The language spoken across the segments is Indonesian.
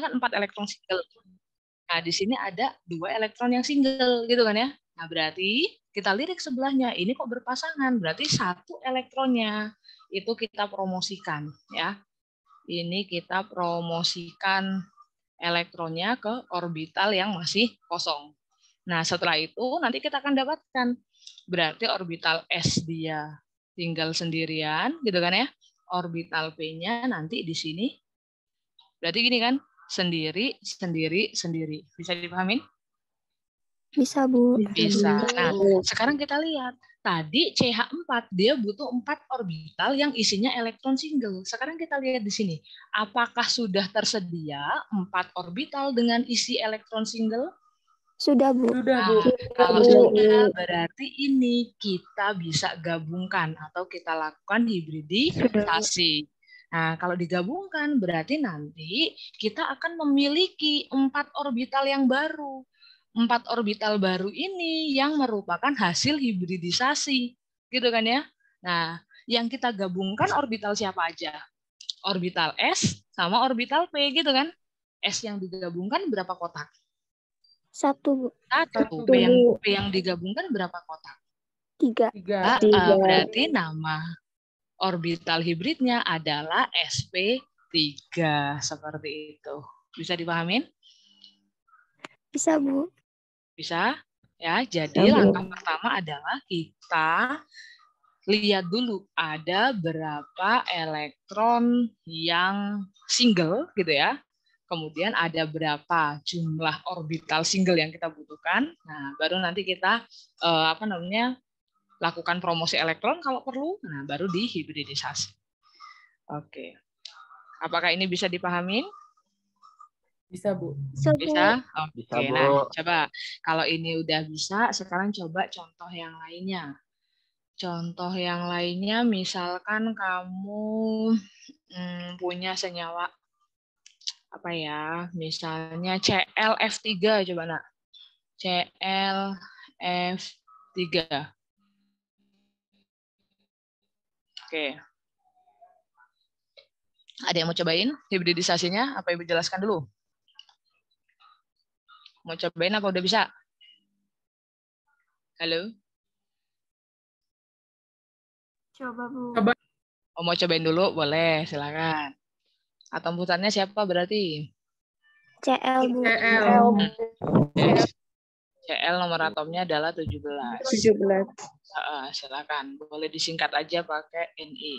kan empat elektron single. Nah, di sini ada dua elektron yang single gitu kan ya. Nah, berarti kita lirik sebelahnya, ini kok berpasangan, berarti satu elektronnya itu kita promosikan ya. Ini kita promosikan elektronnya ke orbital yang masih kosong. Nah, setelah itu nanti kita akan dapatkan berarti orbital S dia tinggal sendirian gitu kan ya. Orbital P-nya nanti di sini. Berarti gini kan, sendiri, sendiri, sendiri. Bisa dipahamin? Bisa, Bu. Bisa. Nah, iya. sekarang kita lihat. Tadi CH4 dia butuh empat orbital yang isinya elektron single. Sekarang kita lihat di sini. Apakah sudah tersedia empat orbital dengan isi elektron single? Sudah, Bu. Sudah, Bu. Nah, kalau sudah, berarti ini kita bisa gabungkan atau kita lakukan hibridisasi. Nah, kalau digabungkan berarti nanti kita akan memiliki empat orbital yang baru. Empat orbital baru ini yang merupakan hasil hibridisasi, gitu kan ya? Nah, yang kita gabungkan orbital siapa aja? Orbital S sama orbital P gitu kan? S yang digabungkan berapa kotak? Satu. Satu. P yang, P yang digabungkan berapa kotak? Tiga. Tiga. Ah, ah tiga. berarti nama orbital hibridnya adalah sp3 seperti itu. Bisa dipahamin? Bisa, Bu. Bisa? Ya, jadi bisa, langkah pertama adalah kita lihat dulu ada berapa elektron yang single gitu ya. Kemudian ada berapa jumlah orbital single yang kita butuhkan. Nah, baru nanti kita eh, apa namanya lakukan promosi elektron kalau perlu, nah baru dihibridisasi. Oke. Apakah ini bisa dipahamin? Bisa, Bu. Bisa? Bisa, Oke, bisa, nah, Bu. nah coba kalau ini udah bisa, sekarang coba contoh yang lainnya. Contoh yang lainnya misalkan kamu hmm, punya senyawa apa ya, misalnya CLF3 coba nak. CLF3. Oke. Ada yang mau cobain hibridisasinya? Apa Ibu jelaskan dulu? Mau cobain apa udah bisa? Halo? Coba, Bu. Coba. Oh, mau cobain dulu? Boleh, silakan. Atau putarnya siapa berarti? CL, Bu. CL. CL nomor atomnya adalah 17. 17. Uh, silakan, boleh disingkat aja pakai NE.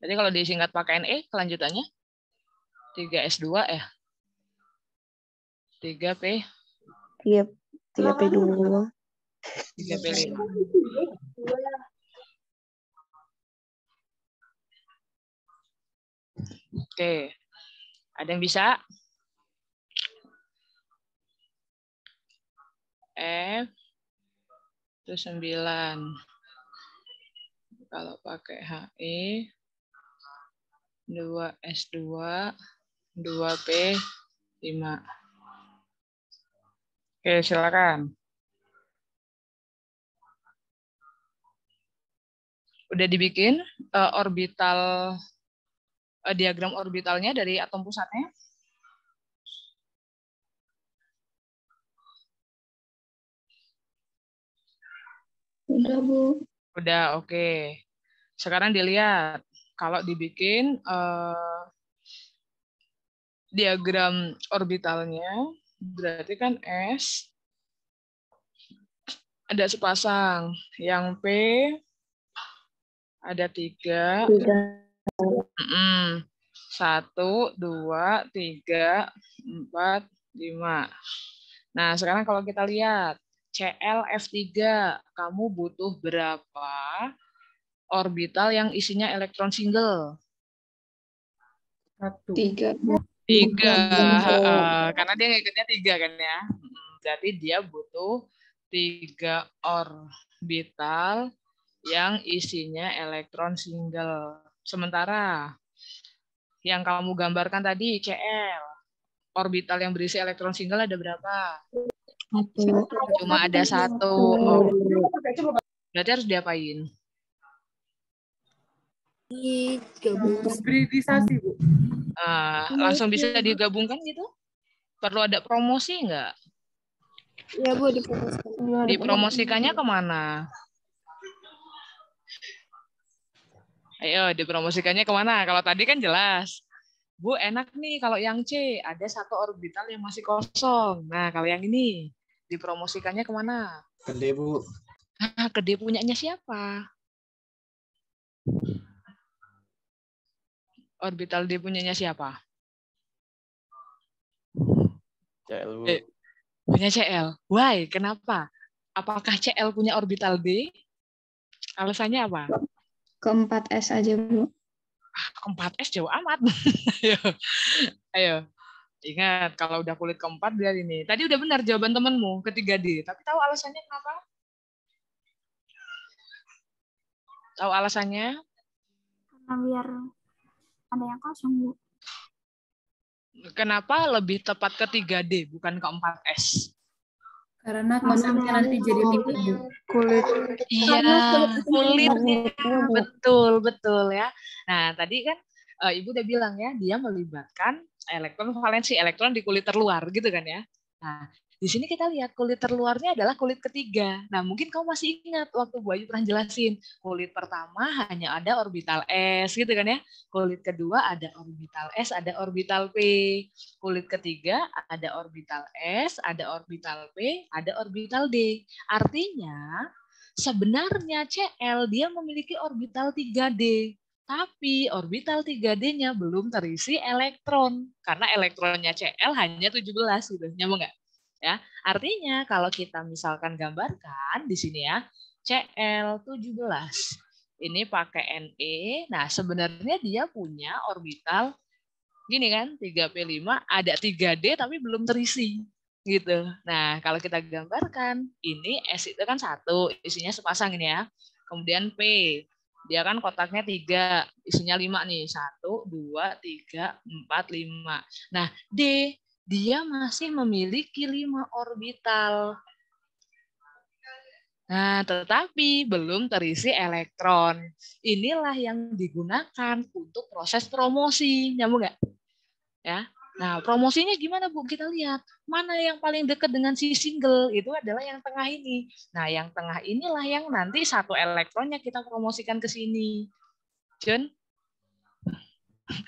Jadi kalau disingkat pakai NE, kelanjutannya 3S2 ya. Eh. 3P. 3, 3P2. 3P5. Oke. Ada yang bisa? F itu 9. Kalau pakai HE, 2S2, 2P5. Oke, silakan. Udah dibikin uh, orbital uh, diagram orbitalnya dari atom pusatnya? Udah, Bu. Udah, oke. Okay. Sekarang dilihat. Kalau dibikin uh, diagram orbitalnya, berarti kan S ada sepasang. Yang P ada tiga. Tiga. -mm. Satu, dua, tiga, empat, lima. Nah, sekarang kalau kita lihat, CL F3 kamu butuh berapa orbital yang isinya elektron single? Satu. Tiga. Tiga, uh, karena dia ngikutnya tiga kan ya. jadi dia butuh tiga orbital yang isinya elektron single. Sementara yang kamu gambarkan tadi, CL, orbital yang berisi elektron single ada berapa? Satu. Cuma ada satu. Oh. Berarti harus diapain? Hibridisasi, Bu. Uh, langsung bisa digabungkan gitu? Perlu ada promosi nggak? Iya, Bu, dipromosikan. Dipromosikannya kemana? Ayo, dipromosikannya kemana? Kalau tadi kan jelas. Bu, enak nih kalau yang C, ada satu orbital yang masih kosong. Nah, kalau yang ini, dipromosikannya kemana? Ke Debu. Ah, ke punyanya siapa? Orbital D punyanya siapa? CL. Bu. Eh, punya CL. Why? Kenapa? Apakah CL punya orbital D? Alasannya apa? Keempat S aja, Bu. Ah, keempat S jauh amat. Ayo. Ayo. Ingat, kalau udah kulit keempat dia ini. Tadi udah benar jawaban temenmu ketiga D. Tapi tahu alasannya kenapa? Tahu alasannya? Karena biar ada yang kosong, Bu. Kenapa lebih tepat ketiga D bukan keempat S? Karena kosongnya nanti jadi pipi, Kulit. Iya, kulit. Betul, betul ya. Nah, tadi kan uh, Ibu udah bilang ya, dia melibatkan elektron valensi elektron di kulit terluar gitu kan ya. Nah, di sini kita lihat kulit terluarnya adalah kulit ketiga. Nah, mungkin kamu masih ingat waktu Bu Ayu pernah jelasin, kulit pertama hanya ada orbital S gitu kan ya. Kulit kedua ada orbital S, ada orbital P. Kulit ketiga ada orbital S, ada orbital P, ada orbital D. Artinya sebenarnya Cl dia memiliki orbital 3D. Tapi orbital 3D-nya belum terisi elektron karena elektronnya Cl hanya 17 gitu. Nyambung nggak? Ya. Artinya kalau kita misalkan gambarkan di sini ya, Cl 17. Ini pakai Ne. Nah, sebenarnya dia punya orbital gini kan, 3P5 ada 3D tapi belum terisi gitu. Nah, kalau kita gambarkan, ini S itu kan satu, isinya sepasang ini ya. Kemudian P, dia kan kotaknya tiga, isinya lima nih. Satu, dua, tiga, empat, lima. Nah, D, dia masih memiliki lima orbital. Nah, tetapi belum terisi elektron. Inilah yang digunakan untuk proses promosi, nyambung nggak? Ya, Nah, promosinya gimana Bu? Kita lihat mana yang paling dekat dengan si single itu adalah yang tengah ini. Nah, yang tengah inilah yang nanti satu elektronnya kita promosikan ke sini. John,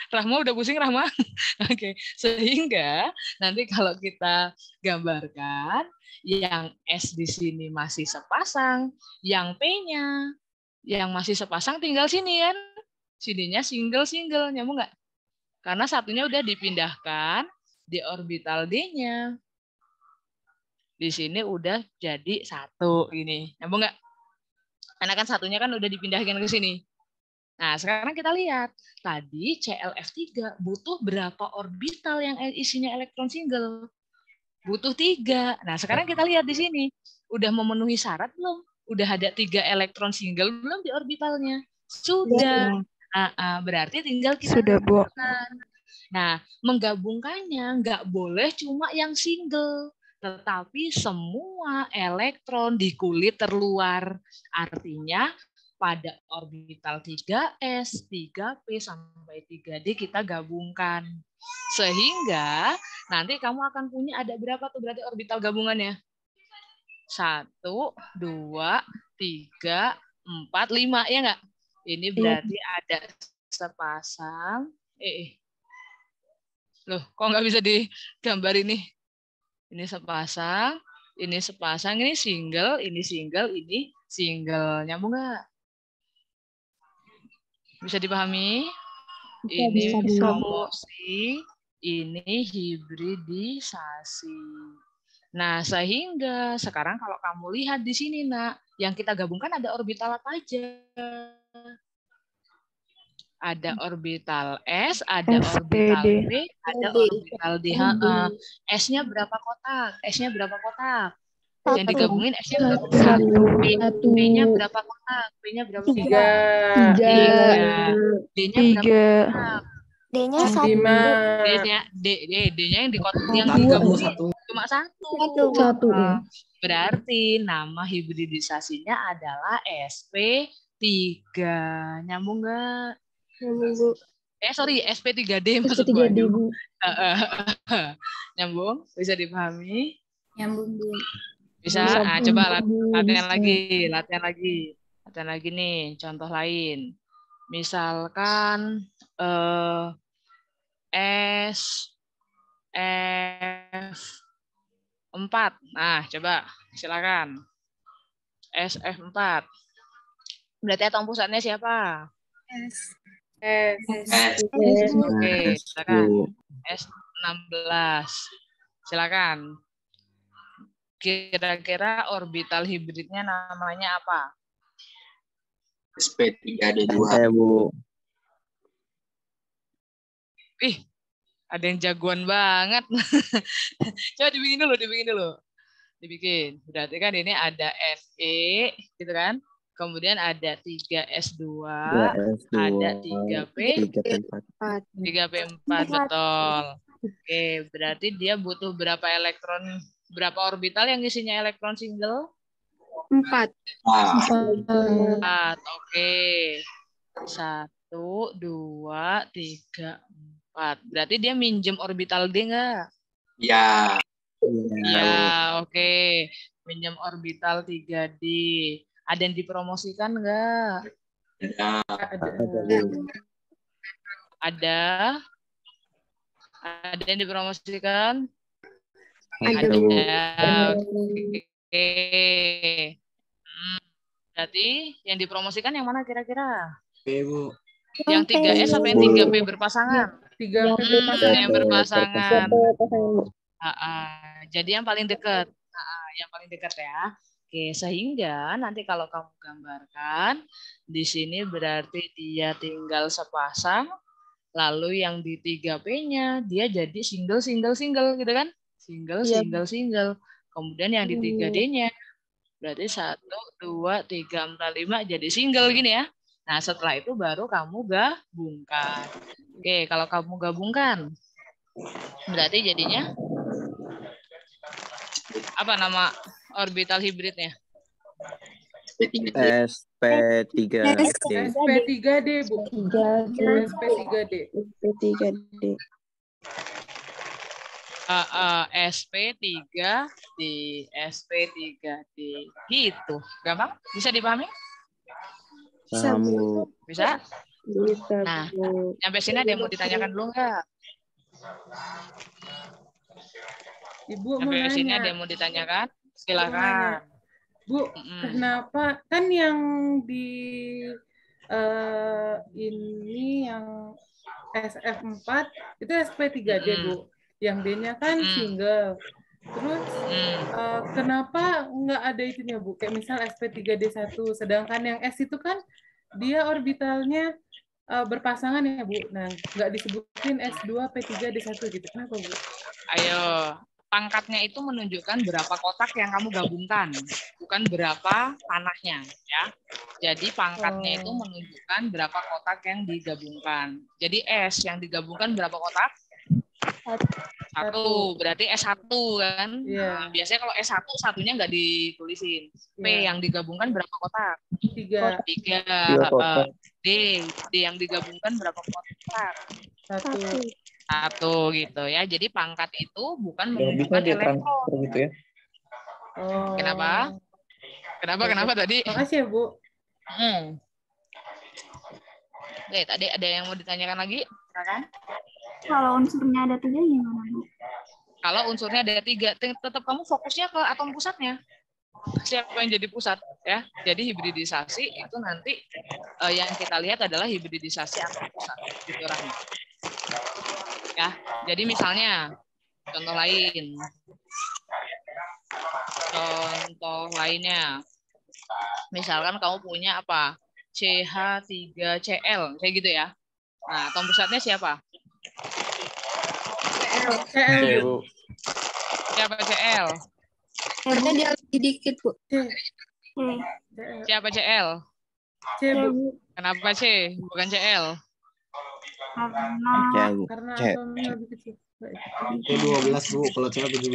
Rahma udah pusing Rahma. Oke, okay. sehingga nanti kalau kita gambarkan yang S di sini masih sepasang, yang P-nya yang masih sepasang tinggal sini kan. Sininya single-single, nyamuk nggak? Karena satunya udah dipindahkan di orbital D-nya. Di sini udah jadi satu ini. Nyambung enggak? Karena kan satunya kan udah dipindahkan ke sini. Nah, sekarang kita lihat. Tadi CLF3 butuh berapa orbital yang isinya elektron single? Butuh tiga. Nah, sekarang kita lihat di sini. Udah memenuhi syarat belum? Udah ada tiga elektron single belum di orbitalnya? Sudah. Ya, ya. Uh, uh, berarti tinggal kita sudah bu. Nah, menggabungkannya nggak boleh cuma yang single, tetapi semua elektron di kulit terluar. Artinya pada orbital 3S, 3P, sampai 3D kita gabungkan. Sehingga nanti kamu akan punya ada berapa tuh berarti orbital gabungannya? Satu, dua, tiga, empat, lima, ya nggak? Ini iya. berarti hmm. ada sepasang. Eh, eh, loh, kok nggak bisa digambar ini? Ini sepasang, ini sepasang, ini single, ini single, ini single. Nyambung nggak? Bisa dipahami? Bisa, ini bisa, promosi, ini hibridisasi. Nah, sehingga sekarang kalau kamu lihat di sini, Nak, yang kita gabungkan ada orbital apa aja? Ada hmm. orbital S, ada orbital D, ada orbital D. Uh, S-nya berapa kotak? S-nya berapa kotak? yang digabungin S-nya berapa kotak? B-nya berapa kotak? B-nya berapa kotak? Tiga. D-nya berapa kotak? D-nya satu. D-nya D, nya yang di yang digabung satu. Cuma satu. Satu. satu. Nah, ya. berarti nama hibridisasinya adalah SP3. Nyambung nggak? Nyambung, Eh, sorry, SP3D maksud SP3D, gue. Nyambung? Bisa dipahami? Nyambung, Bu. Bisa? Bisa ah, coba latihan lagi, latihan lagi. Latihan lagi nih, contoh lain. Misalkan eh, S, F, 4. Nah, coba silakan. SF4. Berarti atom pusatnya siapa? S. S. S. S. S. Oke, silakan. S16. Silakan. Kira-kira orbital hibridnya namanya apa? SP3D2. Ih, ada yang jagoan banget. Coba dibikin dulu, dibikin dulu. Dibikin. Berarti kan ini ada FE, gitu kan. Kemudian ada 3S2, 2S2 ada 3P, 3P4. 3P4, betul. Oke, berarti dia butuh berapa elektron, berapa orbital yang isinya elektron single? empat empat oke. satu 1, 2, 3, 4. Berarti dia minjem orbital D nggak? Ya. Ya, oke. Okay. Minjem orbital 3D. Ada yang dipromosikan nggak? Ya. Ada. Ada. Ada yang dipromosikan? Ada. Oke. Okay. Hmm, berarti yang dipromosikan yang mana kira-kira? B, Bu. Yang 3S sampai yang 3B berpasangan tiga hmm, yang berpasangan. Jadi yang paling dekat, yang paling dekat ya. Oke, sehingga nanti kalau kamu gambarkan di sini berarti dia tinggal sepasang, lalu yang di tiga p nya dia jadi single single single gitu kan? Single yep. Iya. single single. Kemudian yang di tiga iya. d nya berarti satu dua tiga empat lima jadi single gini ya. Nah, setelah itu baru kamu gabungkan. Oke, kalau kamu gabungkan, berarti jadinya apa nama orbital hibridnya? SP3. SP3D, Bu. SP3D. SP3D. Uh, eh, uh, eh, SP3D, SP3D. Gitu. Gampang? Bisa dipahami? Bu. Bisa? Bisa. Nah, sampai sini ada yang mau ditanyakan dulu nggak? Ibu sampai mau sini ada yang mau ditanyakan? Silakan. Bu, kenapa kan yang di uh, ini yang SF4 itu SP3D, mm. Bu. Yang D-nya kan mm. single. Terus hmm. uh, kenapa nggak ada itunya Bu? Kayak misal SP3D1, sedangkan yang S itu kan dia orbitalnya uh, berpasangan ya Bu. Nah, nggak disebutin S2, P3D1 gitu. Kenapa Bu? Ayo, pangkatnya itu menunjukkan berapa kotak yang kamu gabungkan, bukan berapa tanahnya, ya. Jadi pangkatnya oh. itu menunjukkan berapa kotak yang digabungkan. Jadi S yang digabungkan berapa kotak? Satu, berarti S1 kan? Yeah. Nah, biasanya kalau S1 satunya nggak ditulisin. P yeah. yang digabungkan berapa kotak? Tiga. Oh, tiga. Tiga eh, D, D yang digabungkan berapa kotak? Satu. Satu gitu ya. Jadi pangkat itu bukan ya, elektron. Gitu ya. Oh. Kenapa? Kenapa? Ya, kenapa ya. tadi? kasih ya, Bu. Hmm. Oke, tadi ada yang mau ditanyakan lagi? Silakan kalau unsurnya ada tiga gimana Kalau unsurnya ada tiga, tetap kamu fokusnya ke atom pusatnya. Siapa yang jadi pusat ya? Jadi hibridisasi itu nanti eh, yang kita lihat adalah hibridisasi atom pusat, gitu Rahmi. Ya, jadi misalnya contoh lain, contoh lainnya, misalkan kamu punya apa? CH3Cl, kayak gitu ya. Nah, atom pusatnya siapa? CL. Iya, siapa CL? Karena dia lebih dikit, Bu. Hmm. Siapa CL? C, Bu. Kenapa C? Bukan CL. Karena Karena C. lebih kecil. C 12, Bu. Kalau C 17.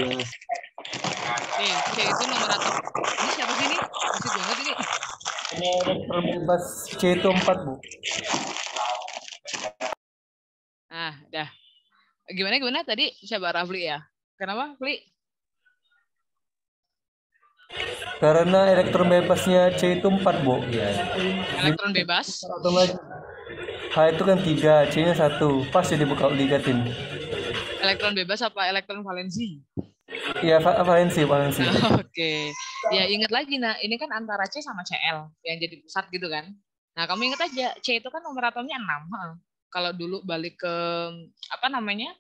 Nih, C itu nomor satu. Ini siapa sih ini? Masih banget ini. Ini bebas C itu 4, Bu. Nah, dah. Gimana gimana tadi coba Rafli ya? Kenapa, Fli? Karena elektron bebasnya C itu 4, Bu. Ya. Elektron bebas? H itu kan 3, C-nya 1. Pas jadi buka ligatin. Elektron bebas apa elektron valensi? Iya, valensi, valensi. Oke. Okay. Ya, ingat lagi, nah ini kan antara C sama CL yang jadi pusat gitu kan. Nah, kamu ingat aja, C itu kan nomor atomnya 6 kalau dulu balik ke apa namanya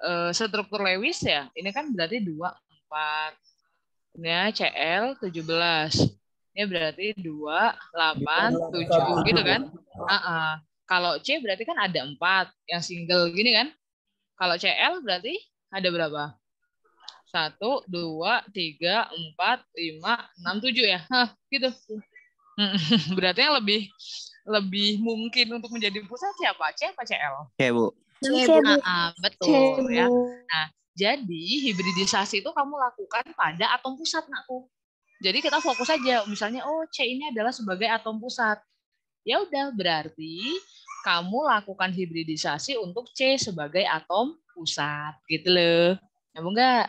uh, struktur Lewis ya ini kan berarti dua empat ya CL 17 ini berarti dua delapan tujuh gitu kan uh -uh. kalau C berarti kan ada empat yang single gini kan kalau CL berarti ada berapa satu dua tiga empat lima enam tujuh ya Hah, gitu hmm, berarti yang lebih lebih mungkin untuk menjadi pusat siapa? C apa CL? C, bu. C, bu. Nah, betul ya. Bu. ya. Nah, jadi hibridisasi itu kamu lakukan pada atom pusat nakku. Jadi kita fokus saja, misalnya oh C ini adalah sebagai atom pusat. Ya udah berarti kamu lakukan hibridisasi untuk C sebagai atom pusat gitu loh. Ya enggak?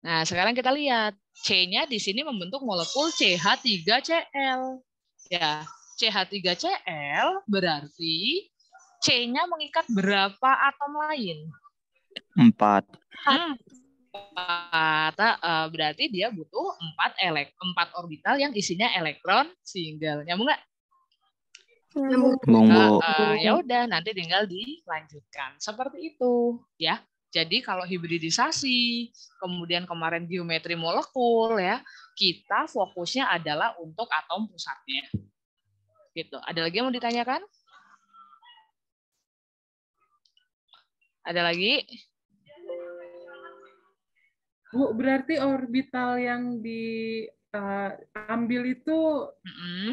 Nah, sekarang kita lihat C-nya di sini membentuk molekul CH3Cl. Ya, CH3Cl berarti C-nya mengikat berapa atom lain? Empat. Hmm. Empat. berarti dia butuh empat elek, empat orbital yang isinya elektron single. Nyambung nggak? Nah, ya udah, nanti tinggal dilanjutkan. Seperti itu, ya. Jadi kalau hibridisasi, kemudian kemarin geometri molekul ya, kita fokusnya adalah untuk atom pusatnya. Gitu. Ada lagi yang mau ditanyakan? Ada lagi? Bu, berarti orbital yang diambil eh, uh, itu mm -hmm.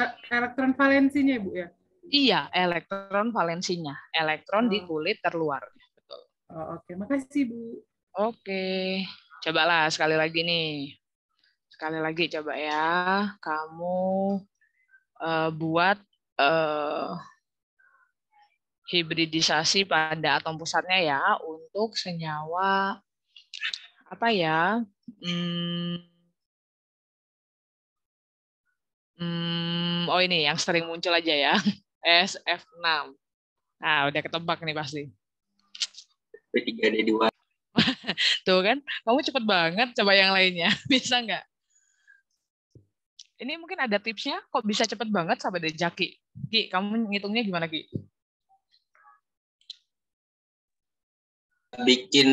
uh, elektron valensinya, ibu ya? Iya, elektron valensinya, elektron oh. di kulit terluar. Betul. Oh, Oke, okay. makasih Bu. Oke, okay. cobalah sekali lagi nih. Sekali lagi coba ya, kamu uh, buat uh, hibridisasi pada atom pusatnya ya untuk senyawa apa ya hmm, hmm, oh ini yang sering muncul aja ya SF6 nah udah ketebak nih pasti P3D2 tuh kan kamu cepet banget coba yang lainnya bisa nggak ini mungkin ada tipsnya, kok bisa cepet banget sahabat dejak, jaki Ki, kamu ngitungnya gimana, Ki? Bikin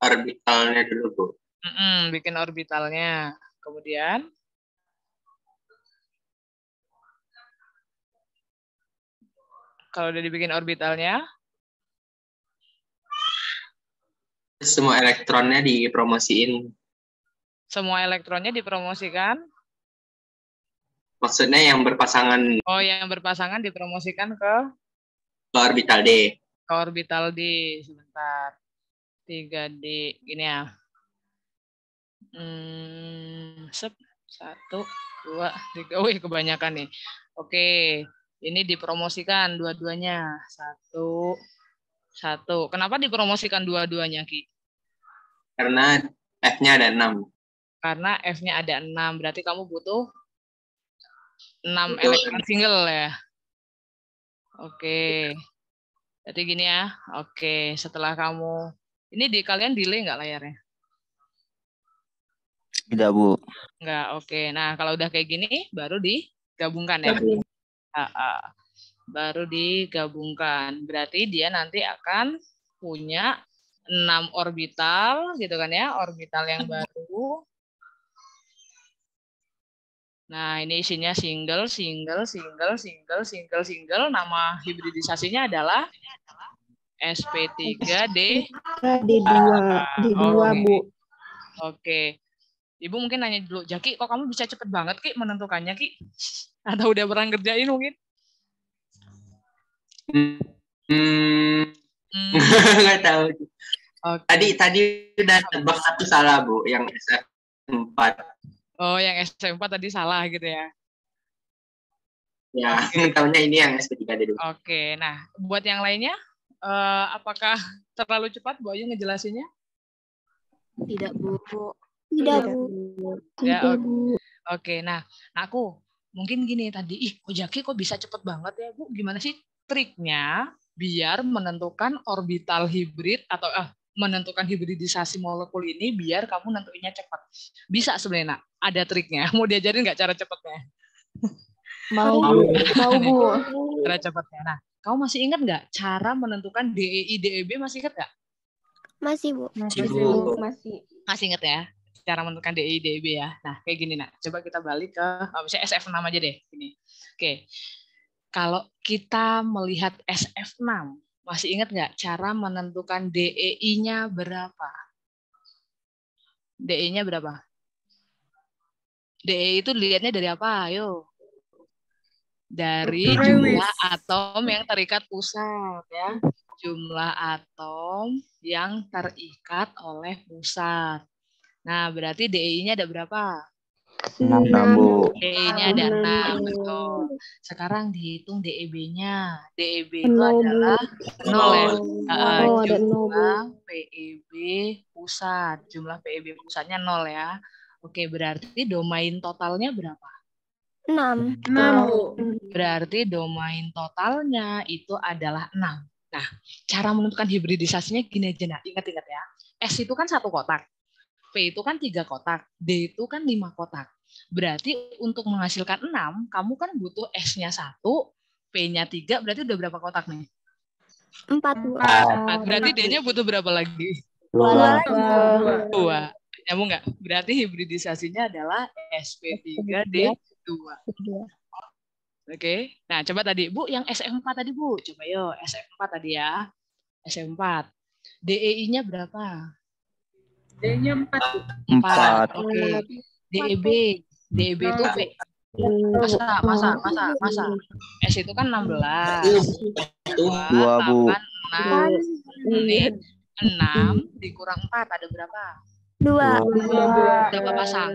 orbitalnya dulu, Bu. Mm -mm, bikin orbitalnya. Kemudian? Kalau udah dibikin orbitalnya? Semua elektronnya dipromosiin. Semua elektronnya dipromosikan? Maksudnya yang berpasangan. Oh, yang berpasangan dipromosikan ke? Ke orbital D. Ke orbital D, sebentar. 3D, gini ya. Hmm, sep, satu, dua, tiga. Wih, kebanyakan nih. Oke, ini dipromosikan dua-duanya. Satu, satu. Kenapa dipromosikan dua-duanya, Ki? Karena F-nya ada enam. Karena F-nya ada enam, berarti kamu butuh 6 elektron single ya. Oke. Jadi gini ya. Oke, setelah kamu ini di kalian delay nggak layarnya? Tidak, Bu. Enggak, oke. Nah, kalau udah kayak gini baru digabungkan ya. Ah, ah. Baru digabungkan. Berarti dia nanti akan punya 6 orbital gitu kan ya, orbital yang baru Nah, ini isinya single, single, single, single, single, single. Nama hibridisasinya adalah SP3D2. d 2 D2, ah, Bu. Oke. Ibu mungkin nanya dulu, Jaki, kok kamu bisa cepet banget, Ki, menentukannya, Ki? Atau udah pernah kerjain mungkin? Hmm. Hmm. Nggak hmm. tahu. Okay. Tadi tadi udah tebak satu salah, Bu, yang SF4. Oh, yang s 4 tadi salah gitu ya? Ya, tahunnya ini yang s 3 dulu. Oke, nah buat yang lainnya, uh, apakah terlalu cepat Bu Ayu ngejelasinnya? Tidak, Bu. Tidak, Bu. Ya, Tidak, Bu. Oke, nah, nah aku mungkin gini tadi, ih kok Jaki kok bisa cepet banget ya Bu? Gimana sih triknya biar menentukan orbital hibrid atau eh, menentukan hibridisasi molekul ini biar kamu nentuinnya cepat. Bisa sebenarnya, nak. ada triknya. Mau diajarin nggak cara cepatnya? Mau, Mau, Bu. Cara cepatnya. Nah, kamu masih ingat nggak cara menentukan DEI, DEB masih ingat nggak? Masih, Bu. Masih, Bu. Masih. Masih ingat ya? Cara menentukan DEI, DEB ya. Nah, kayak gini, nak. Coba kita balik ke, oh, misalnya SF6 aja deh. ini, Oke. Kalau kita melihat SF6, masih ingat nggak cara menentukan DEI-nya berapa? DEI-nya berapa? DEI itu dilihatnya dari apa? Ayo. Dari jumlah atom yang terikat pusat ya. Jumlah atom yang terikat oleh pusat. Nah, berarti DEI-nya ada berapa? 6, 6 Bu. DE-nya ada enam betul. Sekarang dihitung DEB-nya. DEB itu adalah nol. ya. jumlah PEB pusat. Jumlah PEB pusatnya nol ya. Oke, berarti domain totalnya berapa? Enam. Enam. Hmm. Berarti domain totalnya itu adalah enam. Nah, cara menentukan hibridisasinya gini aja, nah. Ingat-ingat ya. S itu kan satu kotak. P itu kan tiga kotak, D itu kan lima kotak. Berarti untuk menghasilkan enam, kamu kan butuh S-nya satu, P-nya tiga, berarti udah berapa kotak nih? Empat. Empat. Berarti D-nya butuh berapa lagi? Dua. Dua. Dua. nggak? Berarti hibridisasinya adalah SP3D2. Oke. Okay. Nah, coba tadi. Bu, yang SM4 tadi, Bu. Coba yo, SM4 tadi ya. SM4. DEI-nya berapa? D-nya 4. 4. Oke. Okay. DEB. DEB itu B. E masa, masa, masa, masa. S itu kan 16. 2, iya, Bu. 6. 6 iya. dikurang 4 ada berapa? 2. 2. Berapa pasang?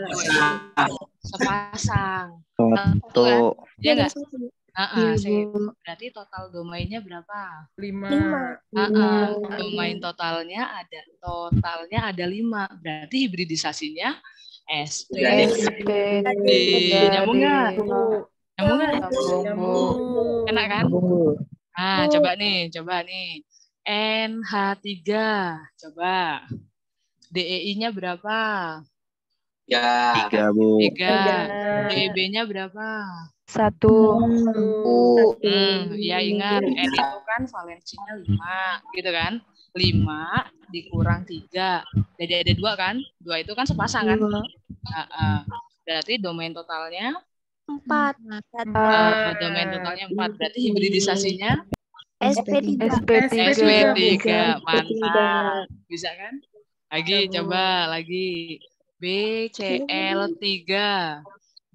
Sepasang. Satu. Iya enggak? Iya, Uh -uh, Berarti total domainnya berapa? Lima. lima. Uh -uh, domain totalnya ada totalnya ada lima. Berarti hibridisasinya SD. S. Iya, nyambung nggak? Nyambung nggak? Enak kan? Nah, coba nih, coba nih. NH3, coba. DEI-nya berapa? Ya, tiga, Bu. Tiga. DEB-nya berapa? satu satu, hmm ya ingat n itu eh, kan valensinya lima gitu kan lima dikurang tiga jadi ada dua kan dua itu kan sepasang kan uh, berarti domain totalnya empat uh, domain totalnya empat berarti hibridisasinya SP3 SP3, SP3. mantap bisa kan lagi coba lagi b c l tiga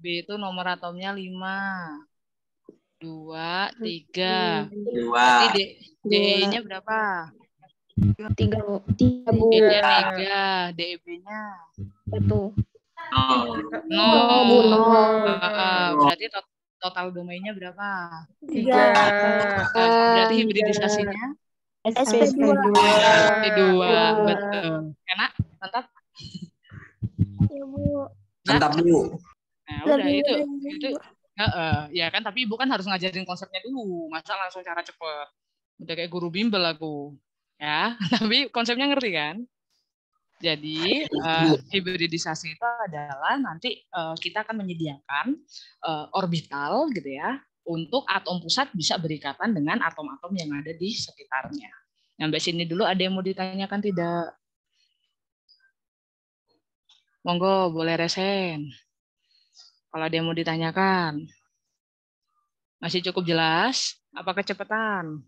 B itu nomor atomnya 5. 2, 3. 2. Berarti D, d berapa? 3, 3 Bu. D-nya 3, DB-nya. 1. 0. 0, Bu. 0. Berarti total domainnya berapa? 3. Uh, Berarti hibridisasinya? SP2. SP2, betul. Enak? Mantap? Ya, Bu. Mantap, Bu. Nah, nah, udah itu, iya, iya, itu Uh, uh, ya kan tapi ibu kan harus ngajarin konsepnya dulu masa langsung cara cepet udah kayak guru bimbel aku ya tapi konsepnya ngerti kan jadi uh, hibridisasi itu adalah nanti uh, kita akan menyediakan uh, orbital gitu ya untuk atom pusat bisa berikatan dengan atom-atom yang ada di sekitarnya. Sampai sini dulu ada yang mau ditanyakan tidak? Monggo boleh resen. Kalau ada yang mau ditanyakan. Masih cukup jelas? Apa kecepatan?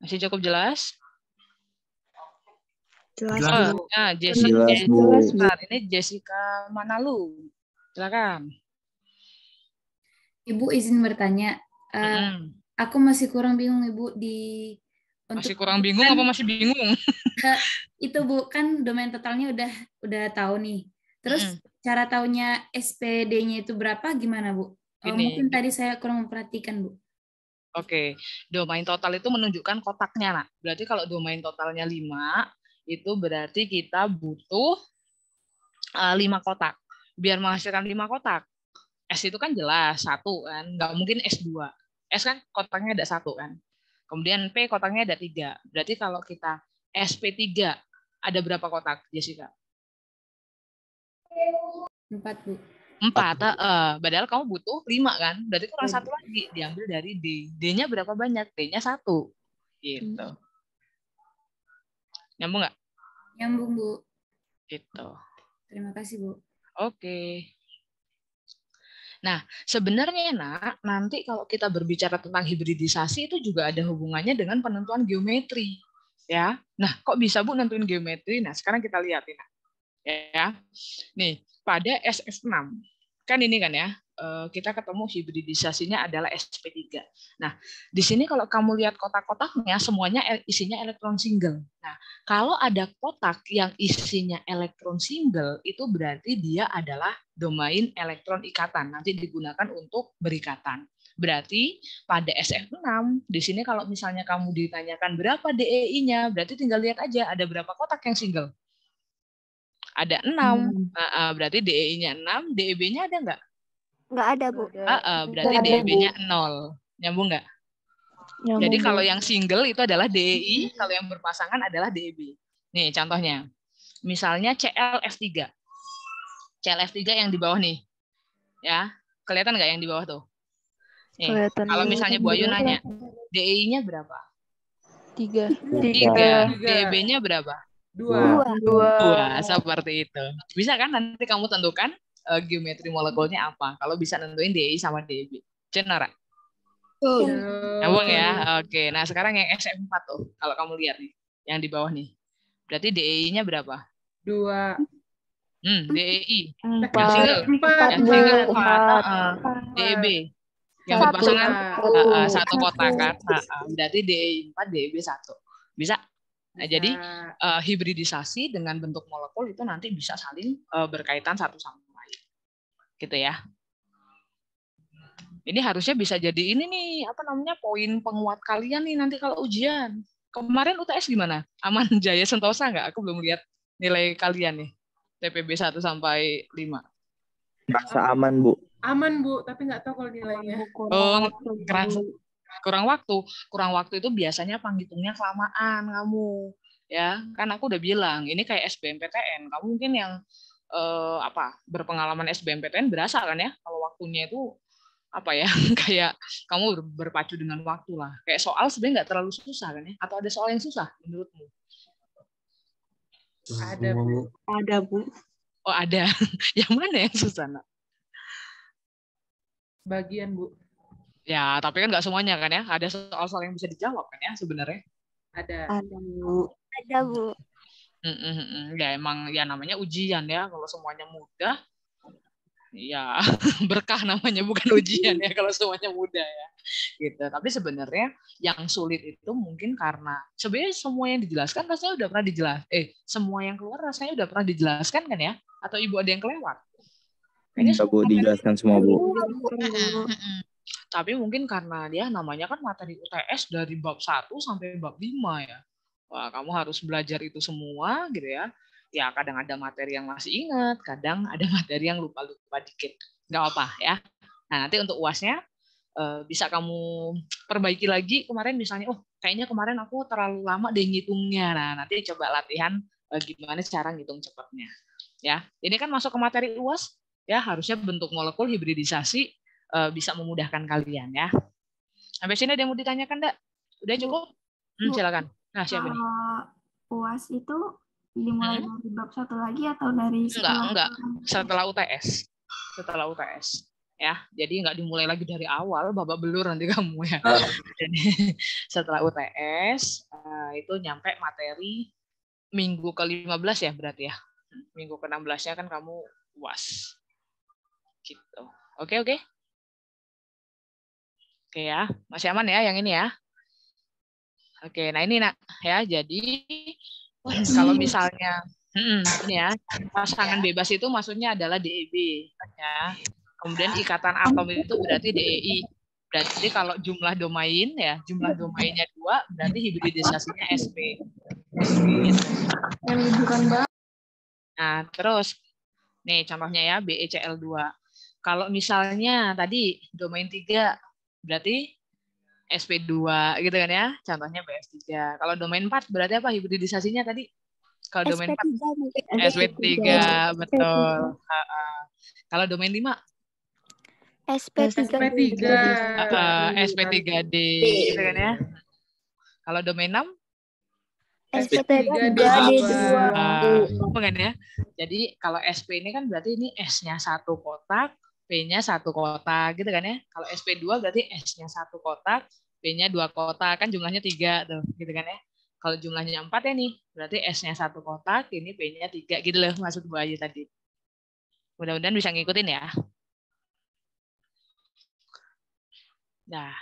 Masih cukup jelas? Jelas. Oh, nah, ya, Jessica, jelas, jelas, jelas, ini Jessica Manalu. Silakan. Ibu izin bertanya. Uh, hmm. Aku masih kurang bingung Ibu di untuk masih kurang bingung kan, apa masih bingung? itu Bu, kan domain totalnya udah udah tahu nih. Terus hmm. cara taunya SPD-nya itu berapa gimana Bu? Eh, mungkin tadi saya kurang memperhatikan Bu. Oke, domain total itu menunjukkan kotaknya, nak. Berarti kalau domain totalnya 5, itu berarti kita butuh uh, kotak. Biar menghasilkan 5 kotak, S itu kan jelas satu kan, nggak mungkin S2. S kan kotaknya ada satu kan. Kemudian P kotaknya ada tiga. Berarti kalau kita SP3 ada berapa kotak, Jessica? Empat, Bu. Empat, uh, uh, padahal kamu butuh lima kan? Berarti kurang hmm. satu lagi, diambil dari D. D-nya berapa banyak? D-nya satu. Gitu. Hmm. Nyambung nggak? Nyambung, Bu. Gitu. Terima kasih, Bu. Oke. Okay. Nah, sebenarnya nak, nanti kalau kita berbicara tentang hibridisasi itu juga ada hubungannya dengan penentuan geometri, ya. Nah, kok bisa Bu nentuin geometri? Nah, sekarang kita lihat ini. Ya. Nih, pada SF6. Kan ini kan ya. Eh, kita ketemu hibridisasinya adalah SP3. Nah, di sini kalau kamu lihat kotak-kotaknya semuanya isinya elektron single. Nah, kalau ada kotak yang isinya elektron single itu berarti dia adalah domain elektron ikatan. Nanti digunakan untuk berikatan. Berarti pada SF6 di sini kalau misalnya kamu ditanyakan berapa DEI-nya, berarti tinggal lihat aja ada berapa kotak yang single. Ada 6, hmm. Ah, ah, berarti DEI-nya 6, DEB-nya ada nggak? Enggak ada, Bu. Uh, uh, berarti DB-nya nol, Nyambung enggak? Jadi kalau yang single itu adalah DEI, mm-hmm. kalau yang berpasangan adalah DB. Nih contohnya. Misalnya CLF3. CLF3 yang di bawah nih. Ya, kelihatan enggak yang di bawah tuh? Nih, kelihatan kalau misalnya Bu Ayu nanya, dei nya berapa? Tiga. Tiga. deb nya berapa? Dua. Dua. Dua. Dua. Seperti itu. Bisa kan nanti kamu tentukan uh, geometri molekulnya apa. Kalau bisa nentuin DI sama DB. Cenara. Betul. Iya. ya. Oke. Nah, sekarang yang sm 4 tuh kalau kamu lihat nih, yang di bawah nih. Berarti DI-nya berapa? Dua. Hmm, DEI. Empat. Yang single. Empat. Yang single empat. empat. Ah, ah. DEB. Yang satu. berpasangan uh, ah, uh, satu kotak kan. berarti DEI empat, DEB satu. Bisa? Nah, jadi uh, hibridisasi dengan bentuk molekul itu nanti bisa saling uh, berkaitan satu sama gitu ya. Ini harusnya bisa jadi ini nih, apa namanya, poin penguat kalian nih nanti kalau ujian. Kemarin UTS gimana? Aman Jaya Sentosa nggak? Aku belum lihat nilai kalian nih. TPB 1 sampai 5. Rasa aman, Bu. Aman, Bu, tapi nggak tahu kalau nilainya. Oh, kurang, kurang waktu. Kurang waktu itu biasanya panggitungnya kelamaan kamu. Ya, kan aku udah bilang, ini kayak SBMPTN. Kamu mungkin yang eh, apa berpengalaman SBMPTN berasa kan ya kalau waktunya itu apa ya kayak kamu berpacu dengan waktu lah kayak soal sebenarnya nggak terlalu susah kan ya atau ada soal yang susah menurutmu ada bu ada bu oh ada yang mana yang susah nak bagian bu ya tapi kan nggak semuanya kan ya ada soal-soal yang bisa dijawab kan ya sebenarnya ada ada bu ada bu Mm mm, mm -mm. Ya emang ya namanya ujian ya kalau semuanya mudah ya berkah namanya bukan ujian ya kalau semuanya mudah ya gitu tapi sebenarnya yang sulit itu mungkin karena sebenarnya semua yang dijelaskan rasanya udah pernah dijelas eh semua yang keluar rasanya udah pernah dijelaskan kan ya atau ibu ada yang kelewat Ini semua bu kan dijelaskan semua bu tapi mungkin karena dia namanya kan materi UTS dari bab 1 sampai bab 5 ya Wah, kamu harus belajar itu semua gitu ya. Ya kadang ada materi yang masih ingat, kadang ada materi yang lupa-lupa dikit. Nggak apa ya. Nah nanti untuk uasnya eh, bisa kamu perbaiki lagi. Kemarin misalnya, oh kayaknya kemarin aku terlalu lama deh ngitungnya. Nah nanti coba latihan eh, gimana cara ngitung cepatnya. Ya, ini kan masuk ke materi uas ya harusnya bentuk molekul hibridisasi eh, bisa memudahkan kalian ya. Sampai sini ada yang mau ditanyakan, enggak? Udah cukup? Hmm, silakan. Nah, siapa nih? UAS itu dimulai hmm? dari bab satu lagi atau dari setelah enggak, setelah UTS. Setelah UTS ya. Jadi nggak dimulai lagi dari awal babak belur nanti kamu ya. Oh. Jadi setelah UTS eh, itu nyampe materi minggu ke-15 ya berarti ya. Minggu ke-16-nya kan kamu UAS. Gitu. Oke, oke. Oke ya. Masih aman ya yang ini ya. Oke, nah ini nak ya. Jadi iya. kalau misalnya hmm, ini ya pasangan bebas itu maksudnya adalah DEB ya. Kemudian ikatan atom itu berarti DEI. Berarti kalau jumlah domain ya, jumlah domainnya dua, berarti hibridisasinya SP. Nah, terus nih contohnya ya BECL2. Kalau misalnya tadi domain 3 berarti SP2 gitu kan ya. Contohnya ps 3 Kalau domain 4 berarti apa hibridisasinya tadi? Kalau domain 4 SP3, SP3, betul. Kalau domain 5 SP3. SP3. Uh, SP3D gitu kan ya. Kalau domain 6 SP3 D2. Uh, kan ya. Jadi kalau SP ini kan berarti ini S-nya satu kotak, P-nya satu kota gitu kan ya. Kalau SP2 berarti S-nya satu kotak, p nya dua kotak, kan jumlahnya tiga tuh gitu kan ya. Kalau jumlahnya empat ya nih, berarti S-nya satu kotak, ini p nya tiga gitu loh maksud Bu Ayu tadi. Mudah-mudahan bisa ngikutin ya. Nah,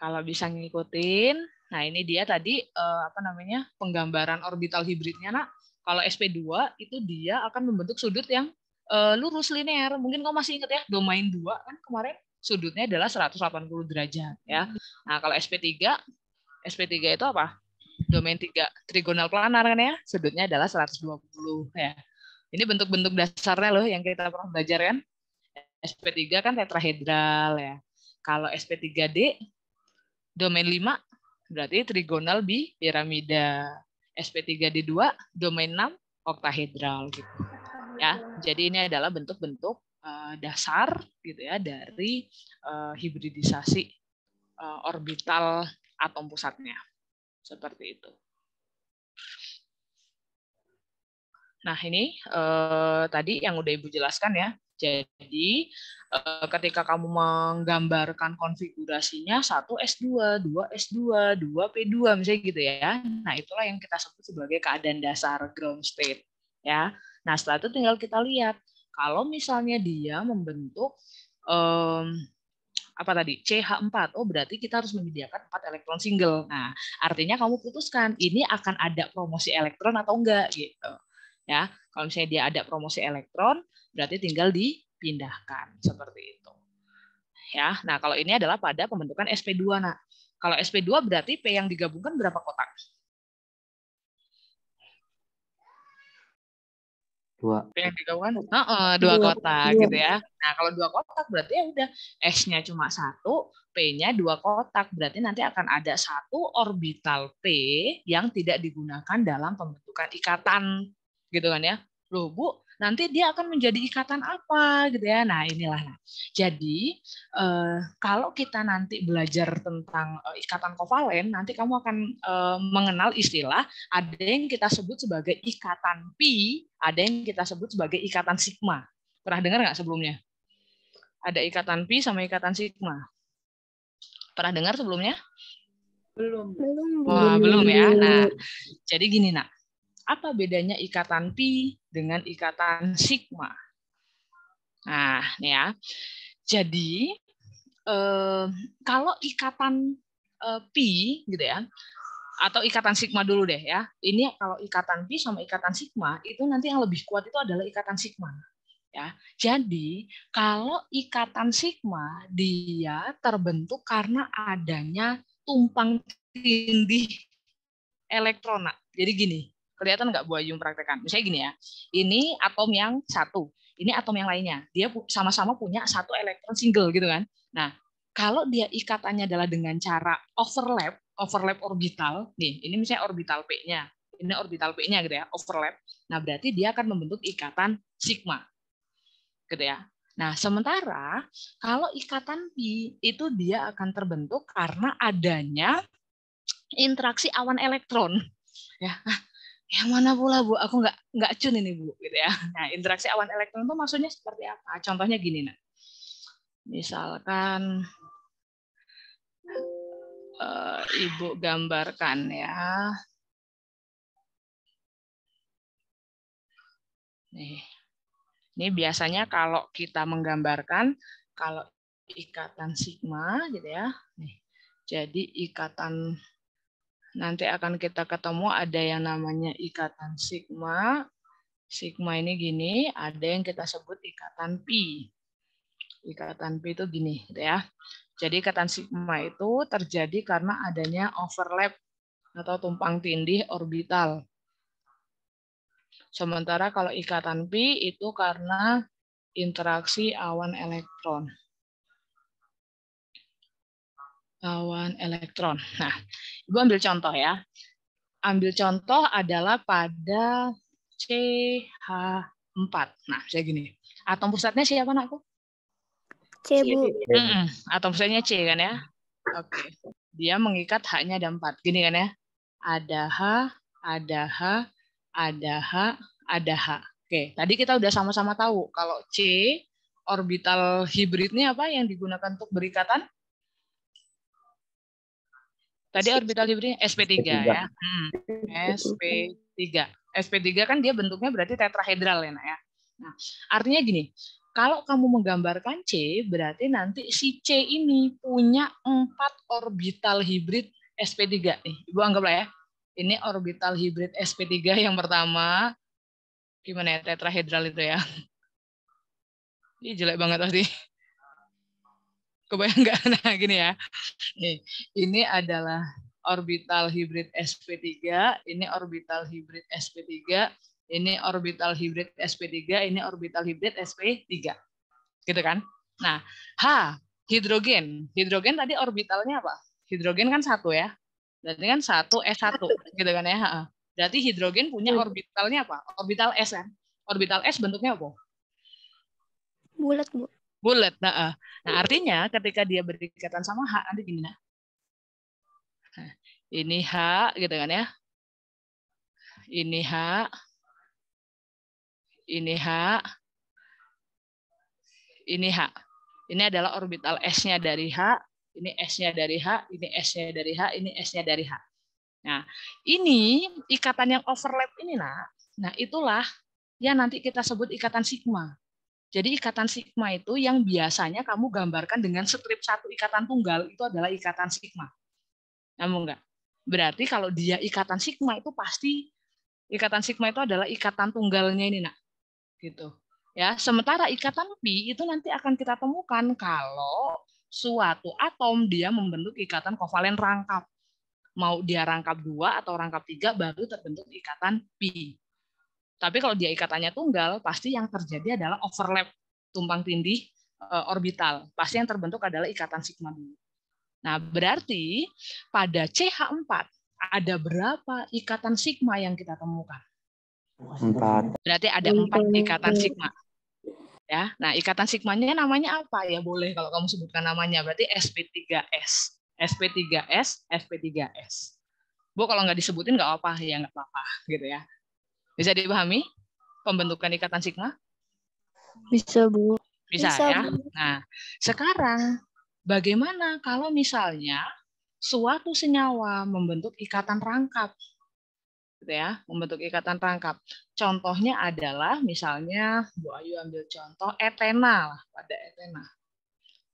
kalau bisa ngikutin, nah ini dia tadi eh, apa namanya penggambaran orbital hibridnya nak. Kalau SP2 itu dia akan membentuk sudut yang uh, lurus linear. Mungkin kau masih ingat ya domain 2 kan kemarin sudutnya adalah 180 derajat ya. Hmm. Nah, kalau SP3 SP3 itu apa? Domain 3 trigonal planar kan ya. Sudutnya adalah 120 ya. Ini bentuk-bentuk dasarnya loh yang kita pernah belajar kan. SP3 kan tetrahedral ya. Kalau SP3D domain 5 berarti trigonal bi piramida. SP3D2 domain 6 oktahedral gitu ya jadi ini adalah bentuk-bentuk uh, dasar gitu ya dari uh, hibridisasi uh, orbital atom pusatnya seperti itu nah ini uh, tadi yang udah ibu jelaskan ya jadi ketika kamu menggambarkan konfigurasinya 1 S2, 2 S2, 2 P2 misalnya gitu ya. Nah, itulah yang kita sebut sebagai keadaan dasar ground state ya. Nah setelah itu tinggal kita lihat kalau misalnya dia membentuk um, apa tadi CH4 oh berarti kita harus menyediakan 4 elektron single nah artinya kamu putuskan ini akan ada promosi elektron atau enggak gitu ya kalau misalnya dia ada promosi elektron berarti tinggal dipindahkan seperti itu ya nah kalau ini adalah pada pembentukan sp2 nah kalau sp2 berarti p yang digabungkan berapa kotak dua yang uh, uh, dua, dua kotak dua. Iya. gitu ya nah kalau dua kotak berarti ya udah s-nya cuma satu p-nya dua kotak berarti nanti akan ada satu orbital p yang tidak digunakan dalam pembentukan ikatan gitu kan ya loh bu nanti dia akan menjadi ikatan apa gitu ya. Nah, inilah. Nah, jadi eh, kalau kita nanti belajar tentang eh, ikatan kovalen, nanti kamu akan eh, mengenal istilah ada yang kita sebut sebagai ikatan pi, ada yang kita sebut sebagai ikatan sigma. Pernah dengar nggak sebelumnya? Ada ikatan pi sama ikatan sigma. Pernah dengar sebelumnya? Belum. Belum. Wah, belum ya. Nah, jadi gini, Nak apa bedanya ikatan pi dengan ikatan sigma? Nah, nih ya. Jadi eh, kalau ikatan eh, pi gitu ya, atau ikatan sigma dulu deh ya. Ini kalau ikatan pi sama ikatan sigma itu nanti yang lebih kuat itu adalah ikatan sigma. Ya. Jadi, kalau ikatan sigma dia terbentuk karena adanya tumpang tindih elektron. Jadi gini, Kelihatan nggak Bu Ayu praktekan? Misalnya gini ya, ini atom yang satu, ini atom yang lainnya. Dia sama-sama punya satu elektron single gitu kan. Nah, kalau dia ikatannya adalah dengan cara overlap, overlap orbital, nih, ini misalnya orbital P-nya, ini orbital P-nya gitu ya, overlap. Nah, berarti dia akan membentuk ikatan sigma. Gitu ya. Nah, sementara kalau ikatan pi itu dia akan terbentuk karena adanya interaksi awan elektron. Ya, ya mana pula bu aku nggak nggak cun ini bu gitu ya nah interaksi awan elektron itu maksudnya seperti apa contohnya gini nah misalkan uh, ibu gambarkan ya nih ini biasanya kalau kita menggambarkan kalau ikatan sigma gitu ya nih jadi ikatan nanti akan kita ketemu ada yang namanya ikatan sigma. Sigma ini gini, ada yang kita sebut ikatan pi. Ikatan pi itu gini, gitu ya. Jadi ikatan sigma itu terjadi karena adanya overlap atau tumpang tindih orbital. Sementara kalau ikatan pi itu karena interaksi awan elektron lawan elektron. Nah, Ibu ambil contoh ya. Ambil contoh adalah pada CH4. Nah, saya gini. Atom pusatnya siapa anakku? C, Bu. Mm -mm. Atom pusatnya C kan ya? Oke. Okay. Dia mengikat H-nya ada 4. Gini kan ya? Ada H, ada H, ada H, ada H. Oke, tadi kita udah sama-sama tahu kalau C orbital hibridnya apa yang digunakan untuk berikatan? Tadi orbital hibridnya SP3, SP3. ya. Hmm, SP3. SP3 kan dia bentuknya berarti tetrahedral ya, Nak ya. Nah, artinya gini, kalau kamu menggambarkan C, berarti nanti si C ini punya empat orbital hibrid SP3 nih. Ibu anggaplah ya. Ini orbital hibrid SP3 yang pertama. Gimana ya tetrahedral itu ya? Ini jelek banget pasti. Kebayang nggak? Nah, gini ya. ini adalah orbital hybrid sp3, ini orbital hybrid sp3, ini orbital hybrid sp3, ini orbital hybrid sp3. Gitu kan? Nah, H, hidrogen. Hidrogen tadi orbitalnya apa? Hidrogen kan satu ya. Berarti kan satu S1 gitu kan ya. Berarti hidrogen punya orbitalnya apa? Orbital S kan? Orbital S bentuknya apa? Bulat, Bu bulat nah, nah artinya ketika dia berikatan sama hak nanti gini nah, nah ini hak gitu kan ya ini hak ini hak ini hak ini adalah orbital s-nya dari h ini S-nya dari H, ini S-nya dari H, ini S-nya dari H. Nah, ini ikatan yang overlap ini, nak. Nah, itulah yang nanti kita sebut ikatan sigma. Jadi ikatan sigma itu yang biasanya kamu gambarkan dengan strip satu ikatan tunggal itu adalah ikatan sigma. kamu enggak. Berarti kalau dia ikatan sigma itu pasti ikatan sigma itu adalah ikatan tunggalnya ini nak. Gitu. Ya, sementara ikatan pi itu nanti akan kita temukan kalau suatu atom dia membentuk ikatan kovalen rangkap. Mau dia rangkap dua atau rangkap tiga baru terbentuk ikatan pi. Tapi kalau dia ikatannya tunggal, pasti yang terjadi adalah overlap tumpang tindih eh, orbital. Pasti yang terbentuk adalah ikatan sigma dulu. Nah, berarti pada CH4 ada berapa ikatan sigma yang kita temukan? Empat. Berarti ada empat ikatan sigma. Ya, nah ikatan sigmanya namanya apa ya? Boleh kalau kamu sebutkan namanya. Berarti sp3s, sp3s, sp3s. Bu kalau nggak disebutin nggak apa-apa ya nggak apa-apa gitu ya. Bisa dipahami pembentukan ikatan sigma? Bisa, Bu. Bisa, Bisa ya. Bu. Nah, sekarang bagaimana kalau misalnya suatu senyawa membentuk ikatan rangkap? Gitu ya, membentuk ikatan rangkap. Contohnya adalah misalnya Bu Ayu ambil contoh etena lah, pada etena.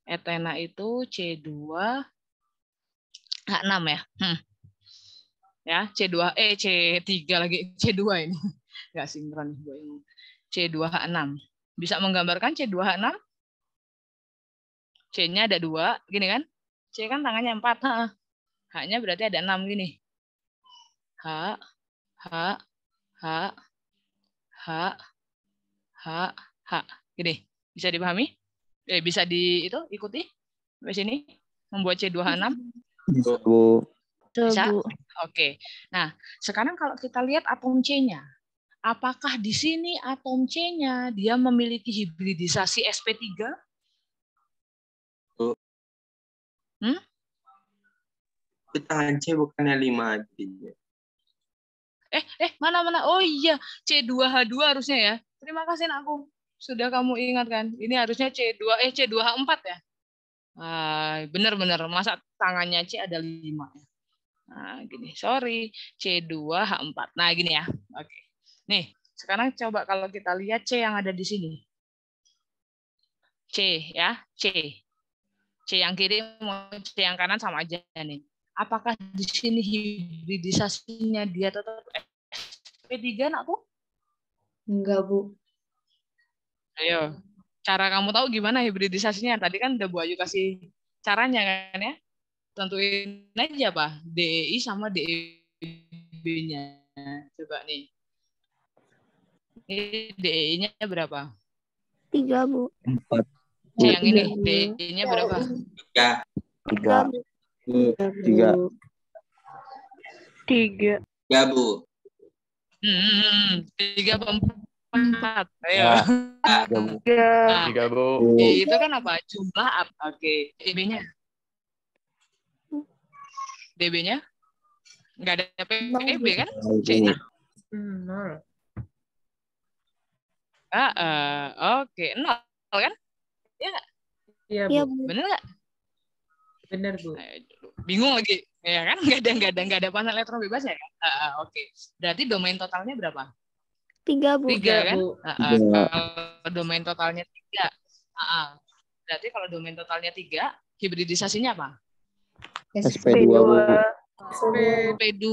Etena itu C2 H6 ya. Hmm ya C2 eh C3 lagi C2 ini nggak sinkron gue ini C2H6 bisa menggambarkan C2H6 C-nya ada dua gini kan C kan tangannya empat H-nya berarti ada enam gini H H H H H H gini bisa dipahami eh bisa di itu ikuti sampai sini membuat C2H6 Bu Betul, Bisa? Bu. Oke. Nah, sekarang kalau kita lihat atom C-nya, apakah di sini atom C-nya dia memiliki hibridisasi sp3? Bu. Hmm? Kita C bukannya 5 aja. Eh, eh, mana mana? Oh iya, C2H2 harusnya ya. Terima kasih aku sudah kamu ingatkan. Ini harusnya C2 eh C2H4 ya. Ah, benar-benar masa tangannya C ada 5 ya. Nah, gini, sorry, C2H4. Nah, gini ya. Oke. Nih, sekarang coba kalau kita lihat C yang ada di sini. C ya, C. C yang kiri C yang kanan sama aja nih. Apakah di sini hibridisasinya dia tetap SP3 nak Bu? Enggak, Bu. Ayo. Cara kamu tahu gimana hibridisasinya? Tadi kan udah Bu Ayu kasih caranya kan ya? tentuin aja pak DEI sama DEB-nya coba nih ini DEI-nya berapa tiga bu empat yang ini DEI-nya berapa tiga tiga tiga tiga tiga bu hmm, tiga empat ayo ya. tiga bu tiga nah, bu e itu kan apa jumlah apa oke DEB-nya DB-nya? Enggak ada PB kan? C. Hmm, Ah, uh, oke. Okay. Nol kan? Hmm, ah, eh, kan? Ya. Iya nggak? Iya, Bu. Bener nggak? Bener, Bu. Bingung lagi. Ya kan? Nggak ada, nggak ada, nggak ada panel elektron bebas ya? Kan? Uh, oke. Okay. Berarti domain totalnya berapa? Tiga, Bu. Tiga, kan? Bu. Uh, uh, Kalau domain totalnya tiga. Uh, uh. Berarti kalau domain totalnya tiga, hibridisasinya apa? SP2. SP2.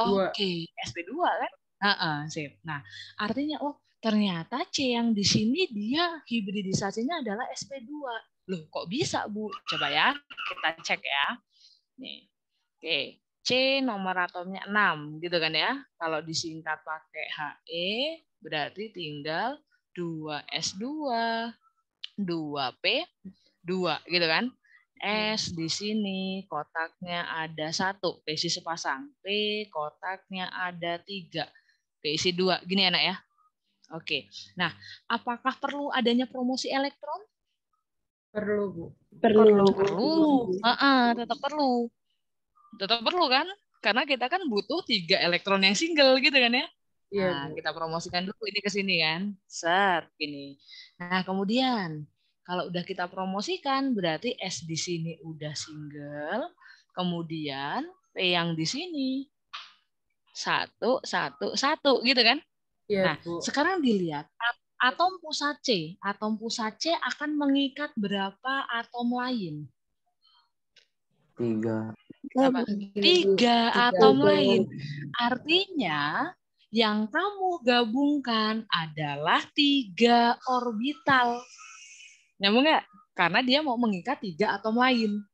Oke, SP2 kan? Heeh, uh -uh, Nah, artinya oh ternyata C yang di sini dia hibridisasinya adalah SP2. Loh, kok bisa, Bu? Coba ya, kita cek ya. Nih. Oke. C nomor atomnya 6 gitu kan ya. Kalau disingkat pakai HE berarti tinggal 2S2, 2P, 2 gitu kan. S di sini kotaknya ada satu, keisi sepasang. P kotaknya ada tiga, keisi dua. Gini enak ya, ya. Oke. Nah, apakah perlu adanya promosi elektron? Perlu, Bu. Perlu. Perlu. perlu. Uh -uh, tetap perlu. Tetap perlu kan? Karena kita kan butuh tiga elektron yang single gitu kan ya. Iya. Nah, kita promosikan dulu ini ke sini kan. Set, gini. Nah, kemudian kalau udah kita promosikan, berarti S di sini udah single, kemudian P yang di sini satu, satu, satu gitu kan? Ya, nah, Bu. sekarang dilihat atom pusat C, atom pusat C akan mengikat berapa atom lain? Tiga. Nah, Apa? Tiga, Tiga atom Tiga. lain. Artinya yang kamu gabungkan adalah tiga orbital Nyambung nggak? Karena dia mau mengikat tiga atom lain.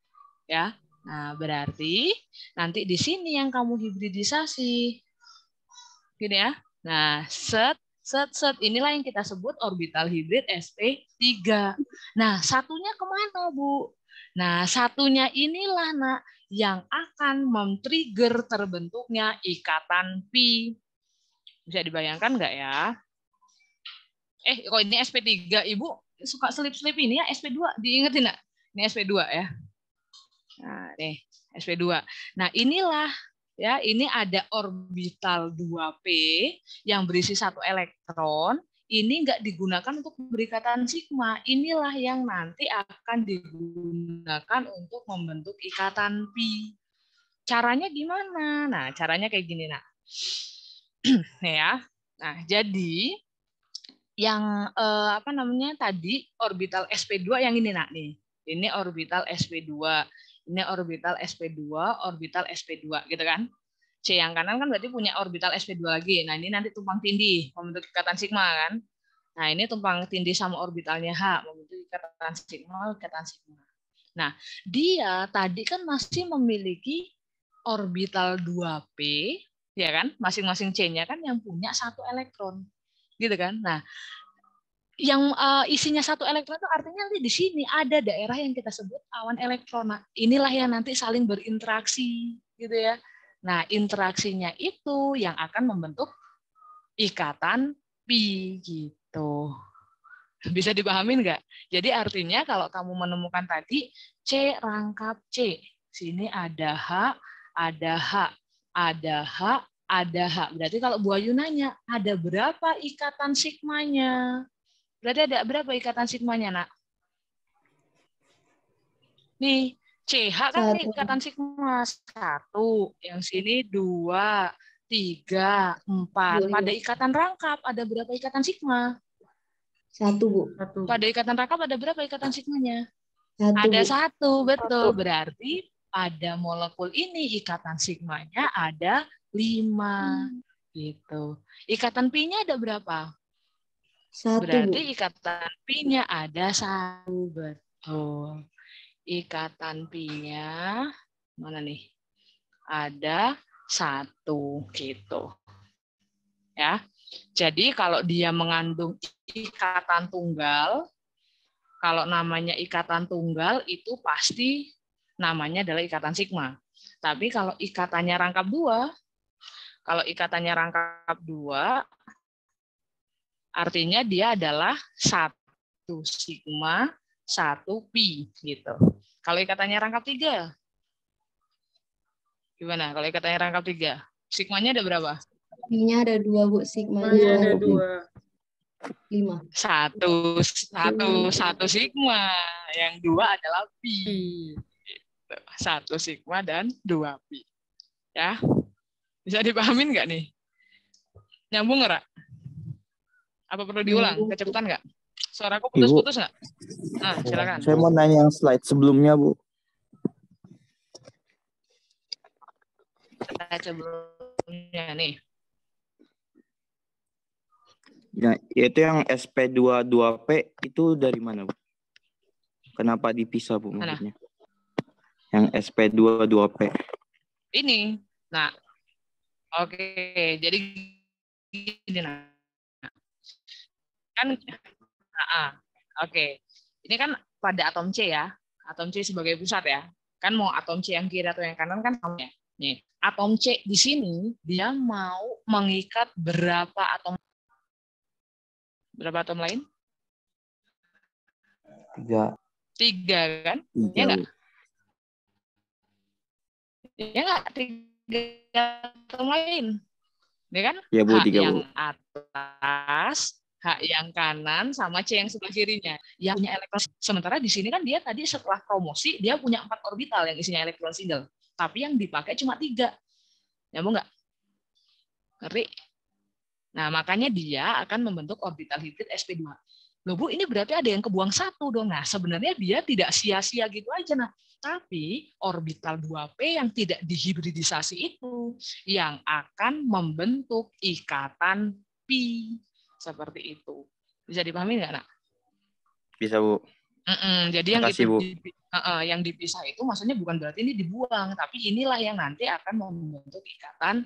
Ya. Nah, berarti nanti di sini yang kamu hibridisasi. Gini ya. Nah, set set set inilah yang kita sebut orbital hibrid sp3. Nah, satunya kemana, Bu? Nah, satunya inilah, Nak, yang akan men-trigger terbentuknya ikatan pi. Bisa dibayangkan nggak ya? Eh, kok ini SP3, Ibu? suka selip-selip ini ya SP2 diingetin nak ini SP2 ya nah nih SP2 nah inilah ya ini ada orbital 2p yang berisi satu elektron ini enggak digunakan untuk berikatan sigma inilah yang nanti akan digunakan untuk membentuk ikatan pi caranya gimana nah caranya kayak gini nak ya nah jadi yang eh, apa namanya tadi orbital sp2 yang ini nak nih. Ini orbital sp2, ini orbital sp2, orbital sp2 gitu kan. C yang kanan kan berarti punya orbital sp2 lagi. Nah, ini nanti tumpang tindih membentuk ikatan sigma kan. Nah, ini tumpang tindih sama orbitalnya H membentuk ikatan sigma, ikatan sigma. Nah, dia tadi kan masih memiliki orbital 2p ya kan? Masing-masing C-nya kan yang punya satu elektron gitu kan. Nah, yang uh, isinya satu elektron itu artinya nanti di sini ada daerah yang kita sebut awan elektron. Nah, inilah yang nanti saling berinteraksi gitu ya. Nah, interaksinya itu yang akan membentuk ikatan pi gitu. Bisa dipahamin nggak? Jadi artinya kalau kamu menemukan tadi C rangkap C. Sini ada H, ada H, ada H, ada hak Berarti kalau Bu Ayu nanya, ada berapa ikatan sigmanya? Berarti ada berapa ikatan sigmanya, nak? Nih, CH kan satu. ikatan sigma. Satu. Yang sini dua, tiga, empat. Iya, iya. Pada ikatan rangkap, ada berapa ikatan sigma? Satu, Bu. Satu. Pada ikatan rangkap ada berapa ikatan sigmanya? Satu, ada Bu. satu, betul. Satu. Berarti pada molekul ini ikatan sigmanya ada lima hmm. gitu. Ikatan pi ada berapa? Satu. Berarti ikatan pi ada satu betul. Ikatan pi mana nih? Ada satu gitu. Ya. Jadi kalau dia mengandung ikatan tunggal, kalau namanya ikatan tunggal itu pasti namanya adalah ikatan sigma. Tapi kalau ikatannya rangkap dua, kalau ikatannya rangkap dua, artinya dia adalah satu sigma satu pi gitu. Kalau ikatannya rangkap tiga, gimana? Kalau ikatannya rangkap tiga, sigmanya ada berapa? Pi-nya ada dua bu, sigmanya ada dua. Lima. Satu, satu, satu sigma. Yang dua adalah pi. Gitu. Satu sigma dan dua pi. Ya. Bisa dipahamin nggak nih? Nyambung nggak? Apa perlu diulang? Kecepatan nggak? Suaraku putus-putus nggak? Nah, silakan. Saya mau nanya yang slide sebelumnya, Bu. Slide sebelumnya nih. Ya, yaitu yang SP22P itu dari mana, Bu? Kenapa dipisah, Bu, maksudnya? Yang SP22P. Ini. Nah, Oke, jadi gini Kan ah, oke. Ini kan pada atom C ya. Atom C sebagai pusat ya. Kan mau atom C yang kiri atau yang kanan kan sama ya. Nih, atom C di sini dia mau mengikat berapa atom berapa atom lain? Tiga. Tiga kan? Tiga. Ya enggak? Ya enggak? Tiga gantung lain. Ya kan? Ya, Bu, hak tiga, Bu. yang atas, hak yang kanan, sama C yang sebelah kirinya. Yang punya elektron. Sementara di sini kan dia tadi setelah promosi, dia punya empat orbital yang isinya elektron single. Tapi yang dipakai cuma tiga. Nyambung nggak? Ngeri. Nah, makanya dia akan membentuk orbital hibrid sp2. Loh Bu, ini berarti ada yang kebuang satu dong. Nah, sebenarnya dia tidak sia-sia gitu aja. Nah, tapi orbital 2P yang tidak dihibridisasi itu yang akan membentuk ikatan p seperti itu. Bisa dipahami nggak, Nak? Bisa, Bu. Mm-mm, jadi Makasih, yang itu, Bu. Uh, uh, yang dipisah itu maksudnya bukan berarti ini dibuang, tapi inilah yang nanti akan membentuk ikatan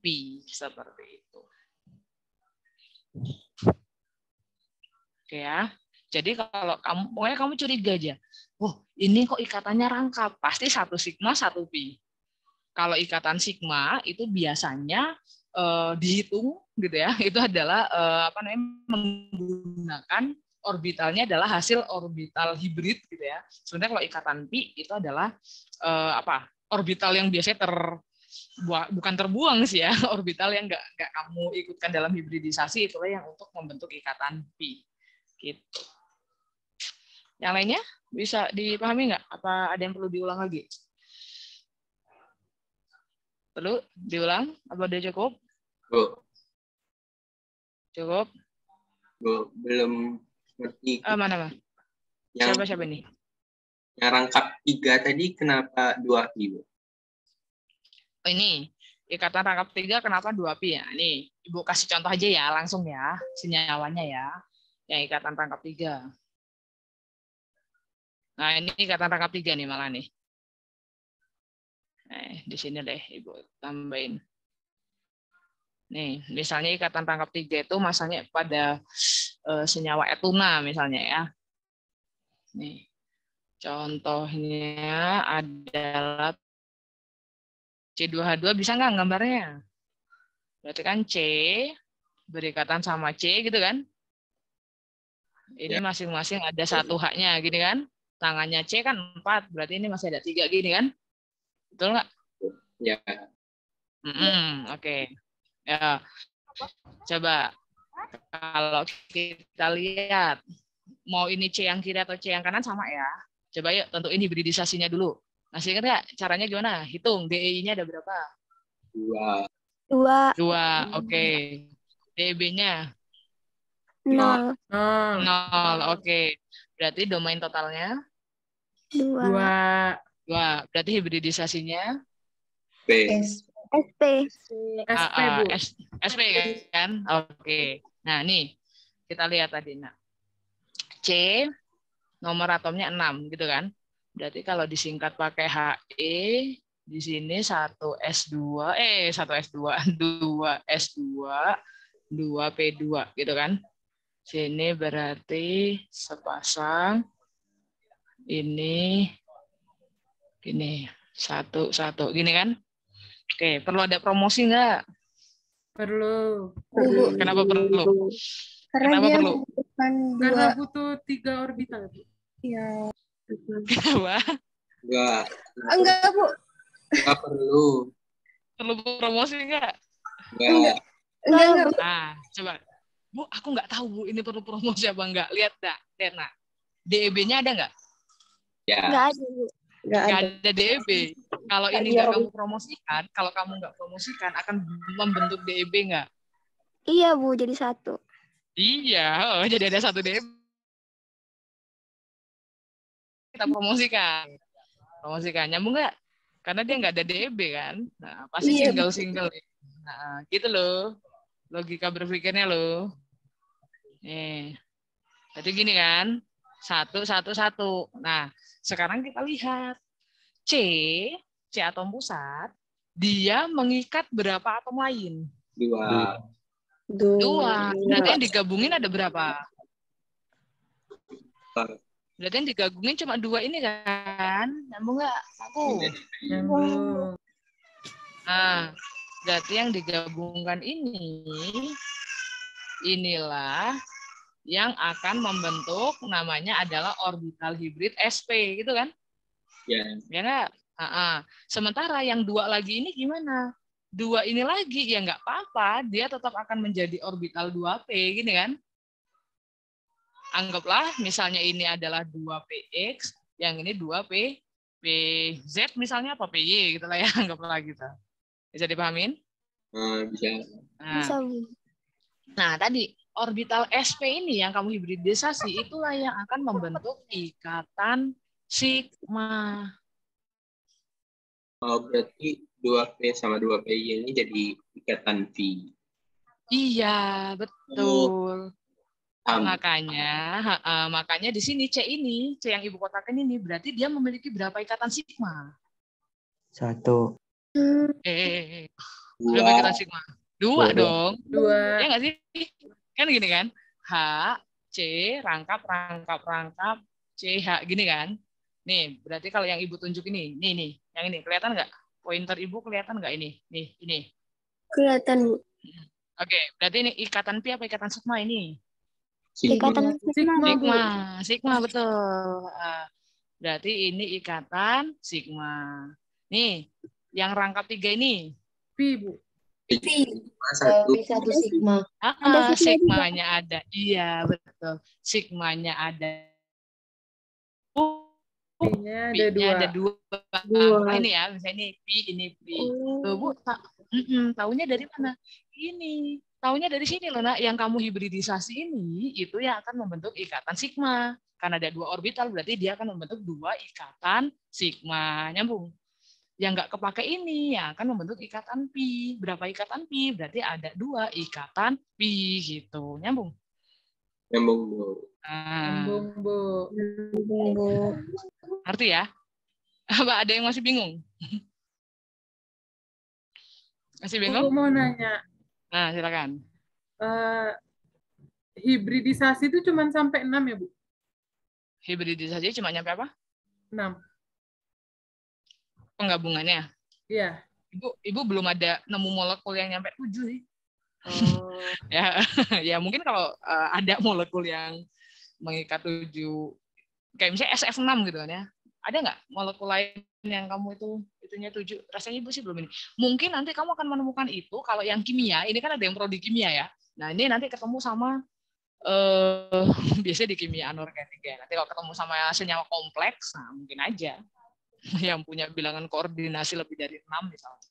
pi seperti itu ya. Jadi kalau kamu, pokoknya kamu curiga aja. Oh, ini kok ikatannya rangkap. Pasti satu sigma, satu pi. Kalau ikatan sigma itu biasanya eh, dihitung gitu ya. Itu adalah eh, apa namanya menggunakan orbitalnya adalah hasil orbital hibrid gitu ya. Sebenarnya kalau ikatan pi itu adalah eh, apa? Orbital yang biasanya ter bukan terbuang sih ya orbital yang nggak nggak kamu ikutkan dalam hibridisasi itulah yang untuk membentuk ikatan pi Gitu. Yang lainnya bisa dipahami nggak? Apa ada yang perlu diulang lagi? Perlu diulang? Apa udah cukup? Bu. Cukup? Bu, belum ngerti. Oh, mana, Pak? siapa siapa nih? Yang rangkap tiga tadi kenapa dua Bu? Oh, ini ikatan ya, rangkap tiga kenapa dua pi ya? Nih, ibu kasih contoh aja ya langsung ya senyawanya ya yang ikatan rangkap tiga. Nah, ini ikatan rangkap tiga nih malah nih. Nah, di sini deh Ibu tambahin. Nih, misalnya ikatan rangkap tiga itu masanya pada e, senyawa etuna misalnya ya. Nih, contohnya adalah C2H2 bisa nggak gambarnya? Berarti kan C berikatan sama C gitu kan? ini ya. masing-masing ada satu haknya gini kan tangannya C kan empat berarti ini masih ada tiga gini kan betul nggak ya mm -hmm, oke okay. ya coba kalau kita lihat mau ini C yang kiri atau C yang kanan sama ya coba yuk tentuin hibridisasinya dulu masih ingat nggak caranya gimana hitung DEI-nya ada berapa dua dua dua oke okay. DB-nya Nol. Nol, Nol oke. Okay. Berarti domain totalnya? Dua. Dua. Dua. Berarti hibridisasinya? P. SP. SP. SP, ah, ah, Bu. SP kan? Oke. Okay. Nah, nih. Kita lihat tadi, nah. C, nomor atomnya 6, gitu kan? Berarti kalau disingkat pakai HE, di sini 1S2, eh 1S2, 2S2, 2P2 gitu kan. Sini berarti sepasang. Ini gini, satu-satu. Gini kan? Oke, perlu ada promosi nggak? Perlu. perlu. Kenapa perlu? Karena Kenapa perlu? Karena butuh tiga orbital. Iya. Kenapa? Enggak. Enggak, Bu. Enggak perlu. Perlu promosi enggak? Enggak. Enggak. enggak. enggak. Ah, coba Bu, aku nggak tahu Bu, ini perlu promosi apa enggak. Lihat dah, Terna. DEB-nya ada nggak? Ya. Nggak ada, Bu. Nggak ada. ada DEB. Kalau ini nggak kamu promosikan, kalau kamu nggak promosikan, akan membentuk DEB nggak? Iya, Bu. Jadi satu. Iya, oh, jadi ada satu DEB. Kita promosikan. Promosikan. Nyambung nggak? Karena dia nggak ada DEB kan. Nah, pasti iya, single-single. Iya, nah, gitu loh logika berpikirnya lo, Nih. Jadi gini kan, satu, satu, satu. Nah, sekarang kita lihat. C, C atom pusat, dia mengikat berapa atom lain? Dua. Dua. Dua. Berarti yang digabungin ada berapa? Berarti yang digabungin cuma dua ini kan? Nyambung nggak? Aku. Nyambung. Nah, Berarti yang digabungkan ini, inilah yang akan membentuk namanya adalah orbital hibrid sp, gitu kan? Ya. Ya nggak? Uh -uh. Sementara yang dua lagi ini gimana? Dua ini lagi ya nggak apa-apa, dia tetap akan menjadi orbital 2p, gini kan? Anggaplah misalnya ini adalah 2px, yang ini 2p, pz misalnya apa py gitu lah ya anggaplah gitu. Bisa dipahamin? Ah, bisa. Nah. Nah, tadi orbital SP ini yang kamu hibridisasi itulah yang akan membentuk ikatan sigma. Oh, berarti 2P sama 2 p ini jadi ikatan V. Iya, betul. Oh. Um. Makanya uh, makanya di sini C ini, C yang ibu kotakan ini berarti dia memiliki berapa ikatan sigma? Satu. Hmm. Eh, eh, eh, eh. dua. lebih ke sigma. Dua, dua dong. Dua. Ya nggak sih? Kan gini kan? H, C, rangkap, rangkap, rangkap, C, H. Gini kan? Nih, berarti kalau yang ibu tunjuk ini, nih, nih, yang ini, kelihatan nggak? Pointer ibu kelihatan nggak ini? Nih, ini. Kelihatan, Oke, okay, berarti ini ikatan pi apa ikatan sigma ini? Sigma. Ikatan sigma. Sigma, sigma betul. Ah, berarti ini ikatan sigma. Nih, yang rangkap tiga ini? Pi, Bu. Pi. Eh, satu. satu sigma. Ah, ah sigma nya ada. Iya, betul. Sigmanya ada. Oh, Pi-nya ada, dua. ada dua. Ah, dua. Ah, ini ya, misalnya ini pi, ini pi. Oh. Bu, ta tahunya dari mana? Ini. Tahunya dari sini loh, nak. Yang kamu hibridisasi ini, itu yang akan membentuk ikatan sigma. Karena ada dua orbital, berarti dia akan membentuk dua ikatan sigma. Nyambung? yang nggak kepake ini ya akan membentuk ikatan pi. Berapa ikatan pi? Berarti ada dua ikatan pi gitu. Nyambung? Nyambung, Bu. Ah. Nyambung, Bu. Nyambung, Bu. Arti ya? Apa ada yang masih bingung? Masih bingung? Aku mau nanya. Nah, silakan. Uh, hibridisasi itu cuma sampai enam ya, Bu? Hibridisasi cuma nyampe apa? Enam penggabungannya. Iya. Ibu ibu belum ada nemu molekul yang nyampe tujuh sih. Oh. ya ya mungkin kalau uh, ada molekul yang mengikat tujuh kayak misalnya SF6 gitu kan ya. Ada nggak molekul lain yang kamu itu itunya tujuh? Rasanya ibu sih belum ini. Mungkin nanti kamu akan menemukan itu kalau yang kimia, ini kan ada yang prodi kimia ya. Nah, ini nanti ketemu sama eh uh, biasanya di kimia anorganik ya. Nanti kalau ketemu sama senyawa kompleks, nah mungkin aja yang punya bilangan koordinasi lebih dari enam misalnya.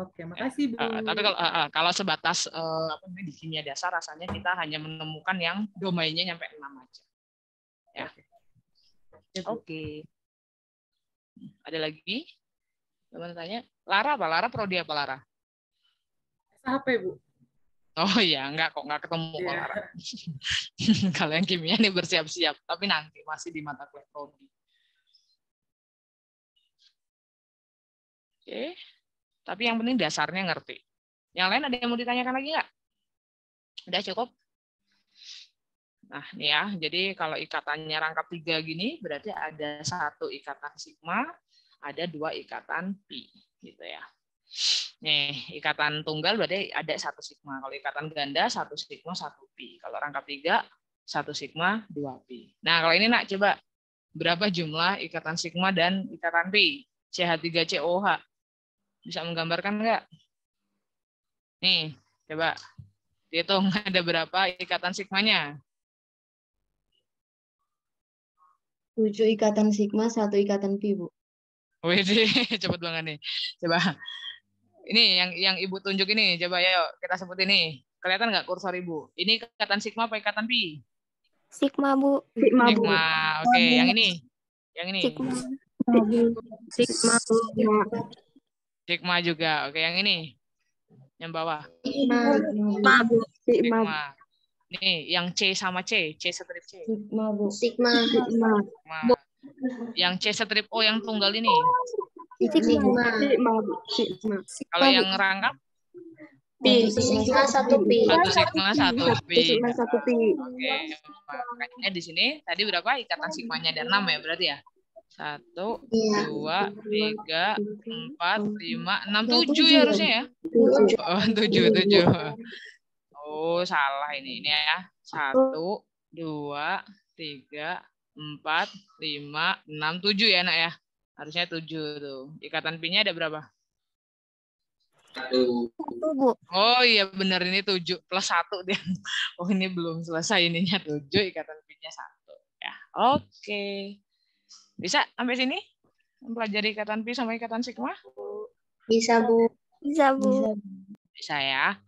Oke, ya. makasih Bu. Uh, tapi kalau uh, kalau sebatas uh, apa namanya di kimia dasar rasanya kita hanya menemukan yang domainnya nyampe enam aja. Ya. Oke. Ya, Oke. Ada lagi? Teman tanya, Lara apa? Lara prodi apa Lara? SHP, Bu. Oh iya, enggak kok enggak ketemu yeah. kok iya. Lara. kalau yang kimia nih bersiap-siap, tapi nanti masih di mata kuliah prodi. Oke. Tapi yang penting dasarnya ngerti. Yang lain ada yang mau ditanyakan lagi nggak? Udah cukup? Nah, ini ya. Jadi kalau ikatannya rangkap tiga gini, berarti ada satu ikatan sigma, ada dua ikatan pi, gitu ya. Nih, ikatan tunggal berarti ada satu sigma. Kalau ikatan ganda, satu sigma, satu pi. Kalau rangkap tiga, satu sigma, dua pi. Nah, kalau ini nak coba berapa jumlah ikatan sigma dan ikatan pi? CH3COH. Bisa menggambarkan nggak? Nih, coba dihitung ada berapa ikatan sigmanya. tujuh ikatan sigma, satu ikatan pi, Bu. Wih, cepet banget nih. Coba. Ini yang yang Ibu tunjuk ini, coba ya kita sebut ini. Kelihatan nggak kursor Ibu? Ini ikatan sigma apa ikatan pi? Sigma, Bu. Sigma, Bu. Oke, yang ini. Yang ini. Sigma. Sigma. Sigma juga. Oke, yang ini. Yang bawah. Sigma, Sigma. Nih, yang C sama C. C strip C. Sigma, Bu. Sigma. Sigma. Yang C strip O yang tunggal ini. Sigma. Sigma. Kalau yang rangkap? P, Sigma satu P. Satu sigma satu P. Sigma satu P. Oke. Makanya di sini tadi berapa ikatan sigmanya ada enam ya berarti ya? Satu, ya. dua, tiga, empat, lima, enam, iya, tujuh ya harusnya ya? Tujuh. Oh, tujuh, iya. tujuh. Oh, salah ini, ini ya. Satu, dua, tiga, empat, lima, enam, tujuh ya, nak ya? Harusnya tujuh tuh. Ikatan pinnya ada berapa? Satu. Oh iya benar ini tujuh plus satu dia. Oh ini belum selesai ininya tujuh ikatan pinnya satu ya. Oke. Okay. Bisa sampai sini? Mempelajari ikatan pi sama ikatan sigma? Bisa, Bu. Bisa, Bu. Bisa ya.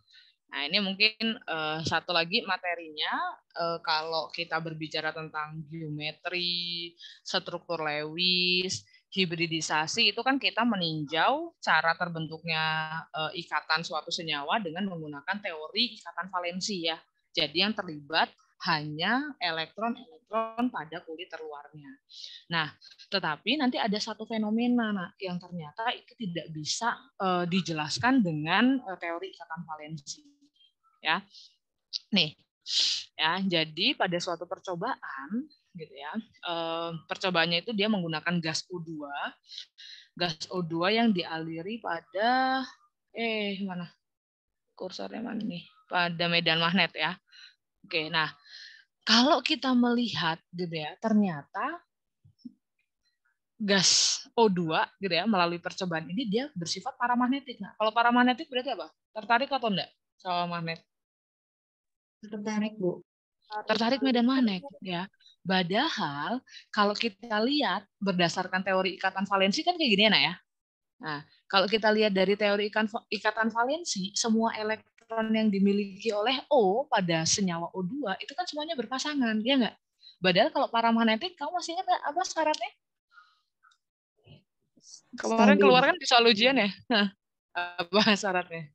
Nah, ini mungkin uh, satu lagi materinya uh, kalau kita berbicara tentang geometri, struktur Lewis, hibridisasi itu kan kita meninjau cara terbentuknya uh, ikatan suatu senyawa dengan menggunakan teori ikatan valensi ya. Jadi yang terlibat hanya elektron sinetron pada kulit terluarnya. Nah, tetapi nanti ada satu fenomena nah, yang ternyata itu tidak bisa uh, dijelaskan dengan uh, teori ikatan valensi. Ya, nih, ya. Jadi pada suatu percobaan, gitu ya, uh, percobaannya itu dia menggunakan gas O2, gas O2 yang dialiri pada eh mana kursornya mana nih pada medan magnet ya. Oke, nah kalau kita melihat gitu ya, ternyata gas O2 gitu ya melalui percobaan ini dia bersifat paramagnetik. Nah, kalau paramagnetik berarti apa? Tertarik atau enggak sama magnet? Tertarik, Bu. Tertarik medan magnet ya. Padahal kalau kita lihat berdasarkan teori ikatan valensi kan kayak gini ya, nah ya. Nah, kalau kita lihat dari teori ikatan valensi, semua elektron elektron yang dimiliki oleh O pada senyawa O2 itu kan semuanya berpasangan, ya enggak? Padahal kalau paramagnetik, kamu masih ingat apa syaratnya? Kemarin keluar kan di soal ujian ya? apa syaratnya?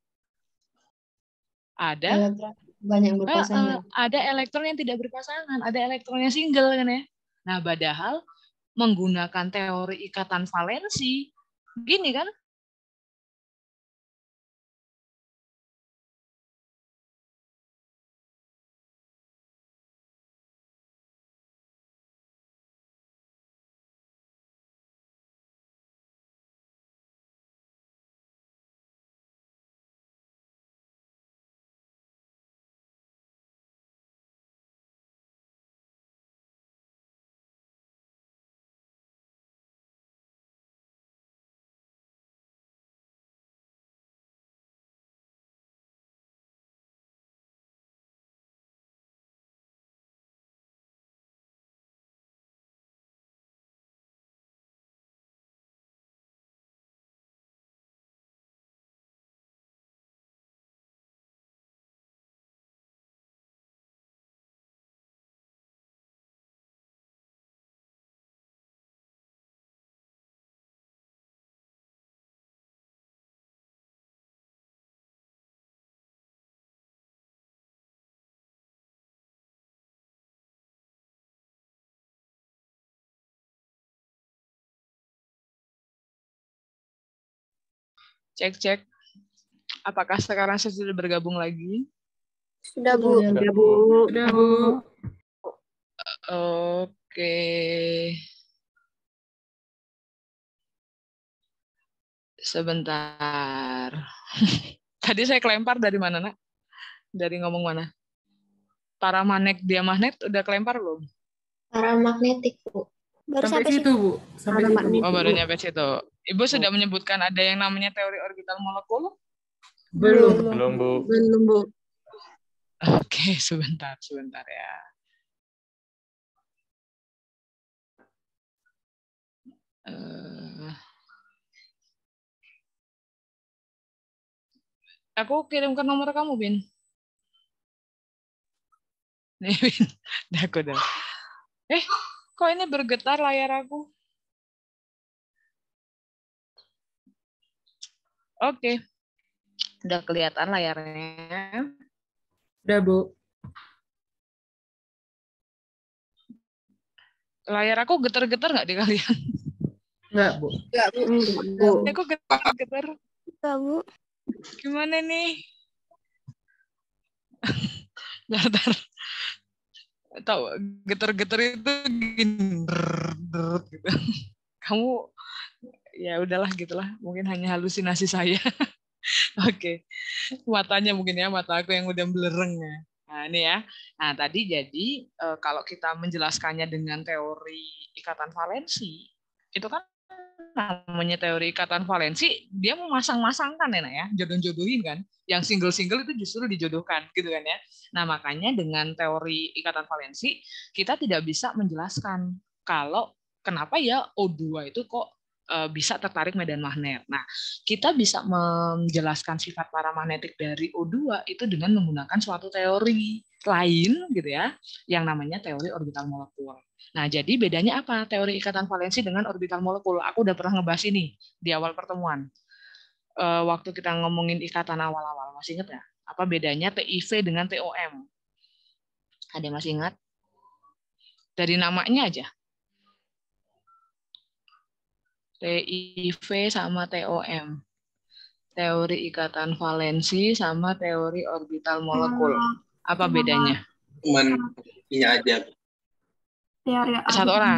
Ada elektron banyak berpasangan. Eh, ada elektron yang tidak berpasangan, ada elektronnya single kan ya. Nah, padahal menggunakan teori ikatan valensi, gini kan, cek-cek apakah sekarang saya sudah bergabung lagi? Sudah, Bu. Sudah, Bu. Sudah, Bu. Oke. Sebentar. Tadi saya kelempar dari mana, Nak? Dari ngomong mana? Para magnet dia magnet udah kelempar belum? Para magnetik, Bu. Baru sampai, sampai situ, Bu. Sampai situ. Oh, baru nyampe situ. Ibu sudah menyebutkan ada yang namanya teori orbital molekul? Belum. Belum, Bu. Belum, Bu. Oke, sebentar, sebentar ya. Uh, aku kirimkan nomor kamu, Bin. Nih, Bin. Dah, aku dah. Eh, kok ini bergetar layar aku? Oke. Okay. Udah kelihatan layarnya. Udah, Bu. Layar aku getar-getar nggak di kalian? Enggak, Bu. Enggak, Bu. bu. Aku getar-getar. Enggak, Bu. Gimana nih? Ntar, Tahu getar-getar itu gini. Gitu. Kamu ya udahlah gitulah mungkin hanya halusinasi saya oke okay. matanya mungkin ya mata aku yang udah belereng ya nah ini ya nah tadi jadi eh, kalau kita menjelaskannya dengan teori ikatan valensi itu kan namanya teori ikatan valensi dia memasang-masangkan enak ya jodoh-jodohin kan yang single-single itu justru dijodohkan gitu kan ya nah makanya dengan teori ikatan valensi kita tidak bisa menjelaskan kalau kenapa ya O2 itu kok Eh, bisa tertarik medan magnet. Nah, kita bisa menjelaskan sifat paramagnetik dari O2 itu dengan menggunakan suatu teori lain gitu ya, yang namanya teori orbital molekul. Nah, jadi bedanya apa teori ikatan valensi dengan orbital molekul? Aku udah pernah ngebahas ini di awal pertemuan. Eh, waktu kita ngomongin ikatan awal-awal, masih ingat ya? Apa bedanya TIV dengan TOM? Ada yang masih ingat? Dari namanya aja, TIV sama TOM. Teori ikatan valensi sama teori orbital molekul. Hmm. Apa bedanya? Cuman ini aja. Teori Satu orang.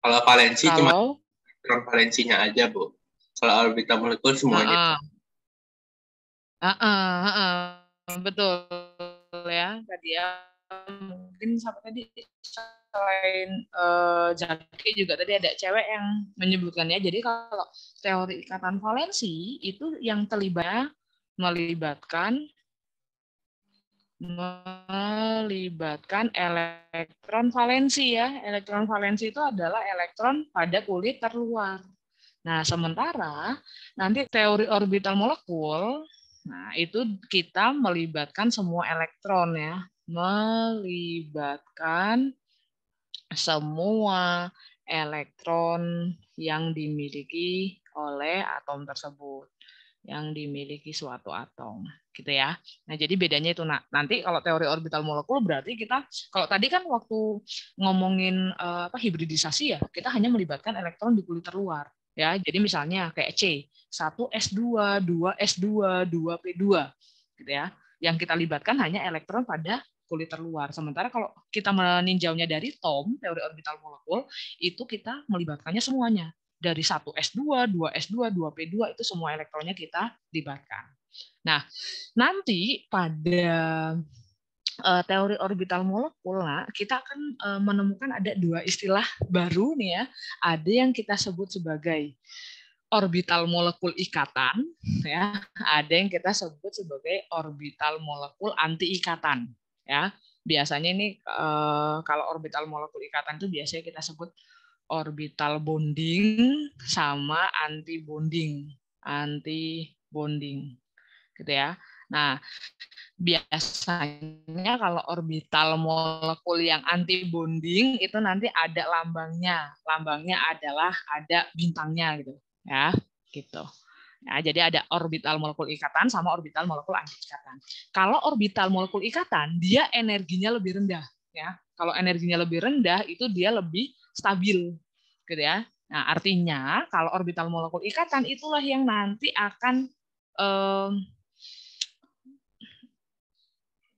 Kalau valensi cuma elektron valensinya aja, Bu. Kalau orbital molekul semuanya. Uh, uh, uh, uh, betul ya tadi ya mungkin sampai tadi selain uh, juga tadi ada cewek yang menyebutkannya. Jadi kalau teori ikatan valensi itu yang terlibat melibatkan melibatkan elektron valensi ya. Elektron valensi itu adalah elektron pada kulit terluar. Nah, sementara nanti teori orbital molekul, nah itu kita melibatkan semua elektron ya. Melibatkan semua elektron yang dimiliki oleh atom tersebut yang dimiliki suatu atom gitu ya. Nah, jadi bedanya itu nah, nanti kalau teori orbital molekul berarti kita kalau tadi kan waktu ngomongin eh, apa hibridisasi ya, kita hanya melibatkan elektron di kulit terluar ya. Jadi misalnya kayak C, 1S2, 2S2, 2P2 gitu ya. Yang kita libatkan hanya elektron pada kulit terluar. Sementara kalau kita meninjaunya dari TOM, teori orbital molekul, itu kita melibatkannya semuanya. Dari 1 S2, 2 S2, 2 P2 itu semua elektronnya kita libatkan. Nah, nanti pada eh, teori orbital molekul, kita akan eh, menemukan ada dua istilah baru nih ya. Ada yang kita sebut sebagai orbital molekul ikatan, ya. Ada yang kita sebut sebagai orbital molekul anti ikatan ya biasanya ini eh, kalau orbital molekul ikatan itu biasanya kita sebut orbital bonding sama anti bonding anti bonding gitu ya nah biasanya kalau orbital molekul yang anti bonding itu nanti ada lambangnya lambangnya adalah ada bintangnya gitu ya gitu Ya, jadi ada orbital molekul ikatan sama orbital molekul anti ikatan. Kalau orbital molekul ikatan, dia energinya lebih rendah. Ya, kalau energinya lebih rendah itu dia lebih stabil, gitu ya. Nah, artinya kalau orbital molekul ikatan itulah yang nanti akan um,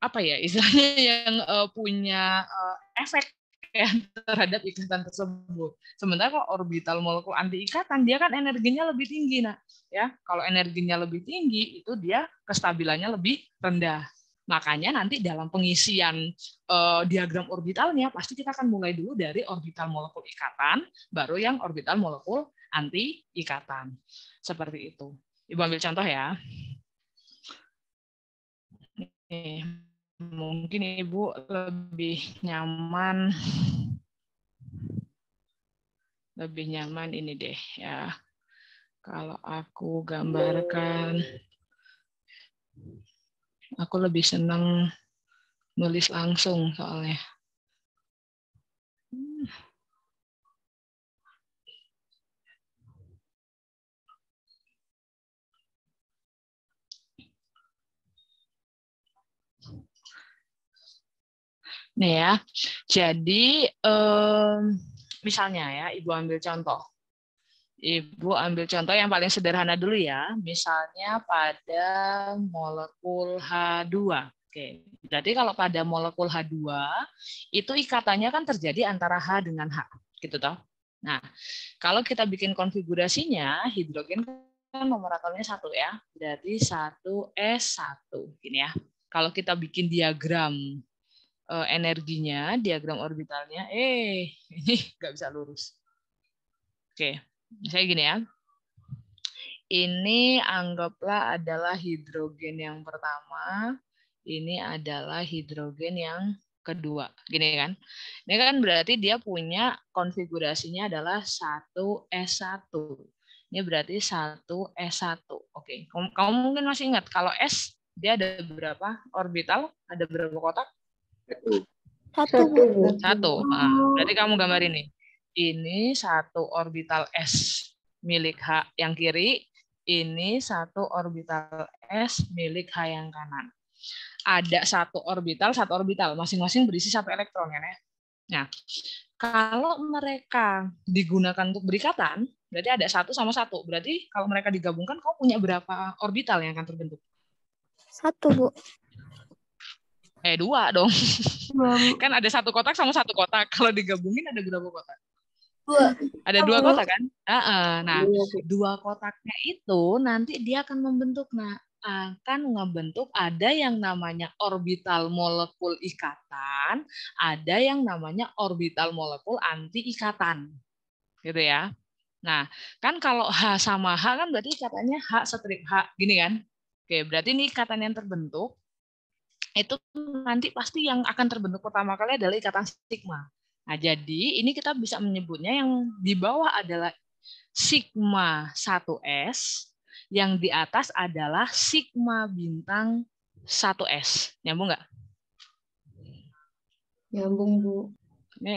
apa ya istilahnya yang uh, punya uh, efek pemakaian terhadap ikatan tersebut. Sementara kalau orbital molekul anti ikatan dia kan energinya lebih tinggi nah ya kalau energinya lebih tinggi itu dia kestabilannya lebih rendah. Makanya nanti dalam pengisian eh, diagram orbitalnya pasti kita akan mulai dulu dari orbital molekul ikatan, baru yang orbital molekul anti ikatan. Seperti itu. Ibu ambil contoh ya mungkin ibu lebih nyaman lebih nyaman ini deh ya kalau aku gambarkan aku lebih senang nulis langsung soalnya hmm. Nih ya. Jadi um, misalnya ya, Ibu ambil contoh. Ibu ambil contoh yang paling sederhana dulu ya. Misalnya pada molekul H2. Oke. jadi kalau pada molekul H2 itu ikatannya kan terjadi antara H dengan H, gitu toh. Nah, kalau kita bikin konfigurasinya hidrogen kan nomor atomnya satu ya, jadi 1S1 gini ya. Kalau kita bikin diagram Eh, energinya, diagram orbitalnya, eh ini nggak bisa lurus. Oke, saya gini ya. Ini anggaplah adalah hidrogen yang pertama, ini adalah hidrogen yang kedua. Gini kan. Ini kan berarti dia punya konfigurasinya adalah 1S1. Ini berarti 1S1. Oke, kamu, kamu mungkin masih ingat kalau S dia ada berapa orbital, ada berapa kotak? Satu. Satu. satu. Nah, berarti kamu gambar ini. Ini satu orbital S milik H yang kiri, ini satu orbital S milik H yang kanan. Ada satu orbital, satu orbital, masing-masing berisi satu elektron kan ya. Nah, kalau mereka digunakan untuk berikatan, berarti ada satu sama satu. Berarti kalau mereka digabungkan, kamu punya berapa orbital yang akan terbentuk? Satu, Bu eh dua dong kan ada satu kotak sama satu kotak kalau digabungin ada berapa kotak dua ada dua kotak kan uh -uh. nah iya, iya, iya. dua kotaknya itu nanti dia akan membentuk nah akan membentuk ada yang namanya orbital molekul ikatan ada yang namanya orbital molekul anti ikatan gitu ya nah kan kalau h sama h kan berarti ikatannya h setrip h gini kan Oke, berarti ini ikatan yang terbentuk itu nanti pasti yang akan terbentuk pertama kali adalah ikatan sigma. Nah, jadi ini kita bisa menyebutnya yang di bawah adalah sigma 1S, yang di atas adalah sigma bintang 1S. Nyambung nggak? Nyambung, Bu. Ini,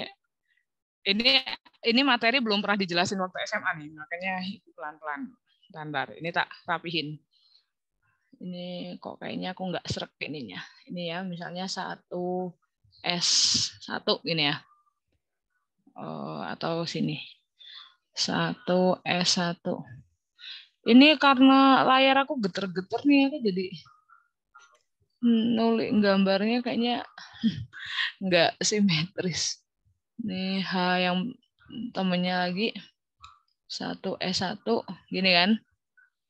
ini ini materi belum pernah dijelasin waktu SMA nih, makanya pelan-pelan. Standar. ini tak rapihin ini kok kayaknya aku nggak serak ininya. Ini ya, misalnya satu S satu ini ya. Oh, atau sini. Satu S satu. Ini karena layar aku geter-geter nih, aku jadi nulis gambarnya kayaknya nggak simetris. ini H yang temennya lagi satu S satu, gini kan?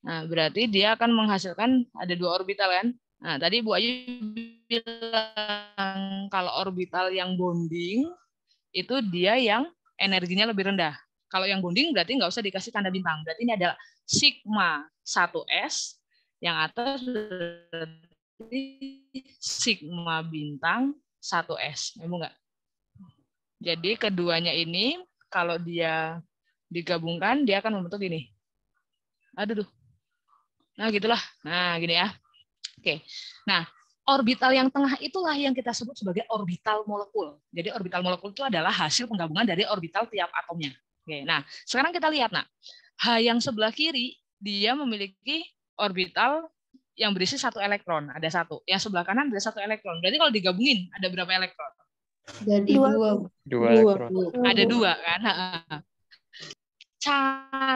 Nah, berarti dia akan menghasilkan ada dua orbital kan? Nah, tadi Bu Ayu bilang kalau orbital yang bonding itu dia yang energinya lebih rendah. Kalau yang bonding berarti nggak usah dikasih tanda bintang. Berarti ini adalah sigma 1s yang atas berarti sigma bintang 1s. Memang ya, nggak? Jadi keduanya ini kalau dia digabungkan dia akan membentuk ini. Aduh, Nah, gitulah. Nah, gini ya. Oke. Nah, orbital yang tengah itulah yang kita sebut sebagai orbital molekul. Jadi orbital molekul itu adalah hasil penggabungan dari orbital tiap atomnya. Oke, nah sekarang kita lihat nak H yang sebelah kiri dia memiliki orbital yang berisi satu elektron, ada satu. Yang sebelah kanan ada satu elektron. Berarti kalau digabungin ada berapa elektron? Jadi dua. Dua, elektron. Dua. Ada dua kan? Cara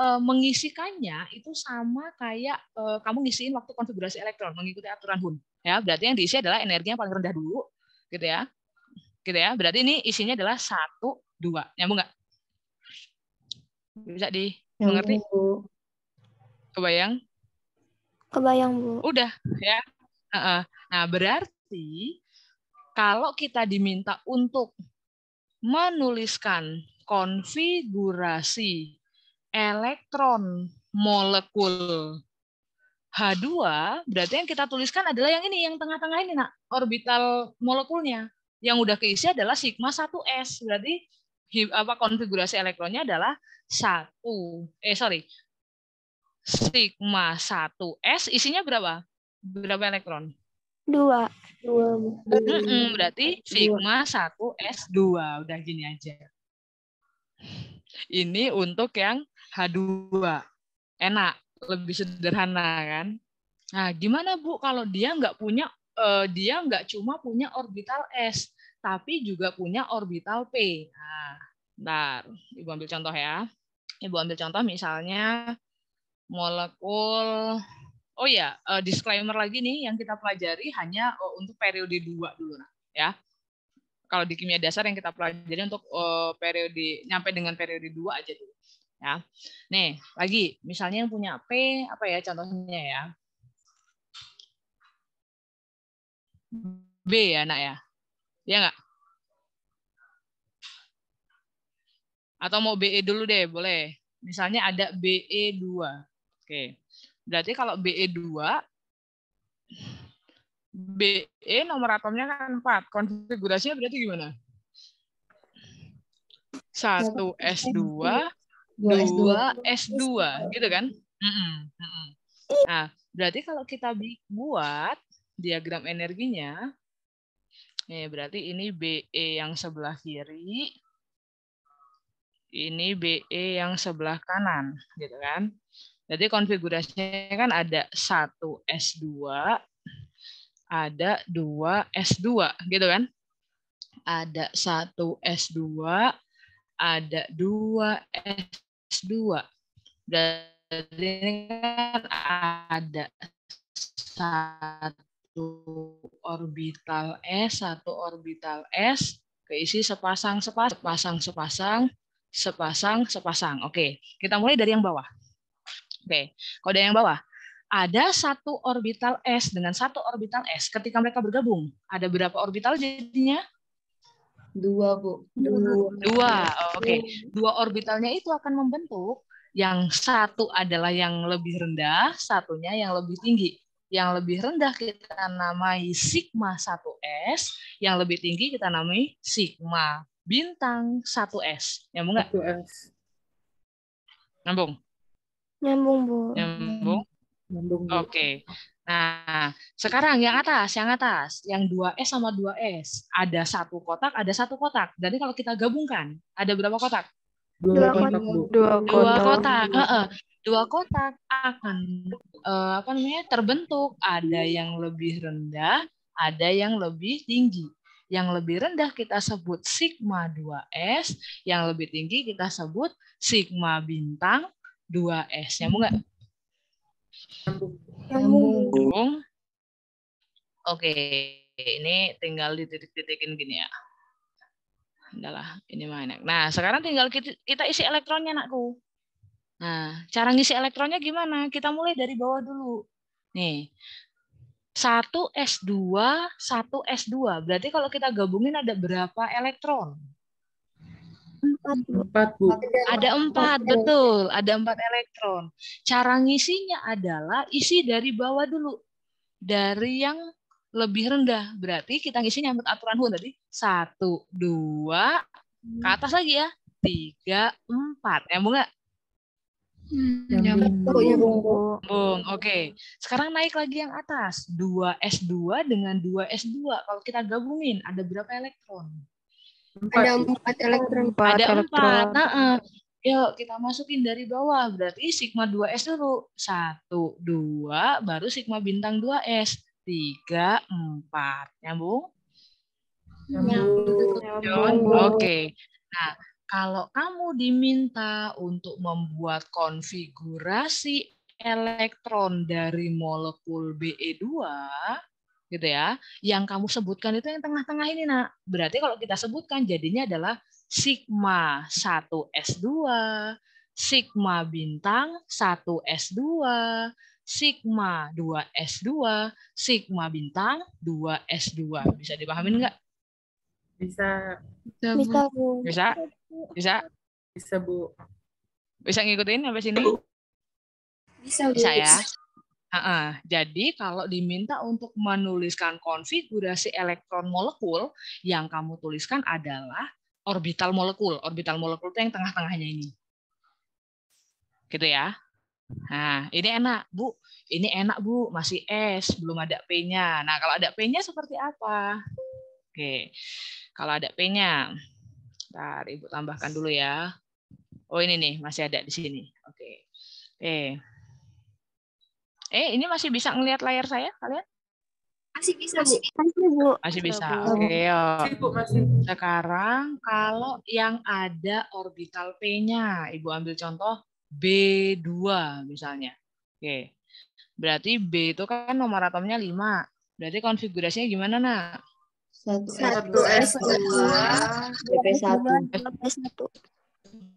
Eh, mengisikannya itu sama kayak eh, kamu ngisiin waktu konfigurasi elektron mengikuti aturan Hun. Ya, berarti yang diisi adalah energi yang paling rendah dulu, gitu ya. Gitu ya. Berarti ini isinya adalah satu dua. Nyambung nggak? Bisa di mengerti? Kebayang? Kebayang bu. Udah ya. Nah berarti kalau kita diminta untuk menuliskan konfigurasi elektron molekul H2 berarti yang kita tuliskan adalah yang ini yang tengah-tengah ini nak orbital molekulnya yang udah keisi adalah sigma 1s berarti apa konfigurasi elektronnya adalah 1 eh sorry sigma 1s isinya berapa berapa elektron dua dua berarti sigma 1 s 2 udah gini aja ini untuk yang H2. Enak, lebih sederhana kan. Nah, gimana Bu kalau dia nggak punya, eh, dia nggak cuma punya orbital S, tapi juga punya orbital P. Nah, bentar, Ibu ambil contoh ya. Ibu ambil contoh misalnya molekul oh ya uh, disclaimer lagi nih yang kita pelajari hanya uh, untuk periode 2 dulu nah ya kalau di kimia dasar yang kita pelajari untuk uh, periode nyampe dengan periode 2 aja dulu ya. Nih, lagi misalnya yang punya P apa ya contohnya ya? B ya, Nak ya. Iya enggak? Atau mau BE dulu deh, boleh. Misalnya ada BE2. Oke. Berarti kalau BE2 BE nomor atomnya kan 4. Konfigurasinya berarti gimana? 1 S2 S2, S2, gitu kan? Mm -mm, mm -mm. Nah, berarti kalau kita buat diagram energinya, nih ya berarti ini BE yang sebelah kiri, ini BE yang sebelah kanan, gitu kan? Jadi konfigurasinya kan ada 1 S2, ada 2 S2, gitu kan? Ada 1 S2, ada 2 S 2 S2. Berarti kan ada satu orbital S, satu orbital S, keisi sepasang sepasang sepasang sepasang sepasang sepasang. Oke, kita mulai dari yang bawah. Oke, kode yang bawah ada satu orbital S dengan satu orbital S. Ketika mereka bergabung, ada berapa orbital jadinya? Dua, Bu. Dua. Dua, oke. Okay. Iya. Dua orbitalnya itu akan membentuk yang satu adalah yang lebih rendah, satunya yang lebih tinggi. Yang lebih rendah kita namai sigma 1S, yang lebih tinggi kita namai sigma bintang 1S. Nyambung nggak? Nyambung? Nyambung, Bu. Nyambung. Oke. Okay. Nah, sekarang yang atas, yang atas, yang 2S sama 2S. Ada satu kotak, ada satu kotak. Jadi kalau kita gabungkan, ada berapa kotak? Dua, dua kotak. Dua, kotak. Dua kotak. Dua kotak akan eh, apa namanya? terbentuk. Ada yang lebih rendah, ada yang lebih tinggi. Yang lebih rendah kita sebut sigma 2S, yang lebih tinggi kita sebut sigma bintang 2S. Nyambung nggak? Nyambung. Oke, ini tinggal dititik-titikin gini ya. Adalah ini mana? Nah, sekarang tinggal kita isi elektronnya, anakku. Nah, cara ngisi elektronnya gimana? Kita mulai dari bawah dulu. Nih, 1 S2, 1 S2. Berarti kalau kita gabungin ada berapa elektron? Empat, Bu. Ada empat, betul. Ada empat elektron. Cara ngisinya adalah isi dari bawah dulu. Dari yang lebih rendah. Berarti kita ngisinya menurut aturan Hun tadi. Satu, dua, ke hmm. atas lagi ya. Tiga, empat. Ya, Bu, nggak? Hmm, oh, iya, oke. Sekarang naik lagi yang atas. 2S2 dengan 2S2. Kalau kita gabungin, ada berapa elektron? empat. Ada empat elektron. Empat ada empat. Nah, uh, yuk kita masukin dari bawah. Berarti sigma 2S dulu. Satu, dua, baru sigma bintang 2S. Tiga, empat. Nyambung? Nyambung. Nyambung. Oke. Okay. Nah, kalau kamu diminta untuk membuat konfigurasi elektron dari molekul BE2, gitu ya. Yang kamu sebutkan itu yang tengah-tengah ini, Nak. Berarti kalau kita sebutkan jadinya adalah sigma 1 S2, sigma bintang 1 S2, sigma 2 S2, sigma bintang 2 S2. Bisa dipahamin enggak? Bisa. Bisa, Bu. Bisa, Bu. Bisa? Bisa? Bisa, Bu. Bisa ngikutin sampai sini? Bisa, Bu. Bisa ya? Bisa. Uh, jadi kalau diminta untuk menuliskan konfigurasi elektron molekul, yang kamu tuliskan adalah orbital molekul. Orbital molekul itu yang tengah-tengahnya ini. Gitu ya. Nah, ini enak, Bu. Ini enak, Bu. Masih S, belum ada P-nya. Nah, kalau ada P-nya seperti apa? Oke. Kalau ada P-nya. Bentar, Ibu tambahkan dulu ya. Oh, ini nih, masih ada di sini. Oke. Oke. Eh, ini masih bisa ngelihat layar saya kalian? Masih bisa, Bu. Masih, Bu. Masih bisa. Oke, okay, oh. Sekarang kalau yang ada orbital P-nya, Ibu ambil contoh B2 misalnya. Oke. Berarti B itu kan nomor atomnya 5. Berarti konfigurasinya gimana, Nak? 1 S2, BP1, BP1.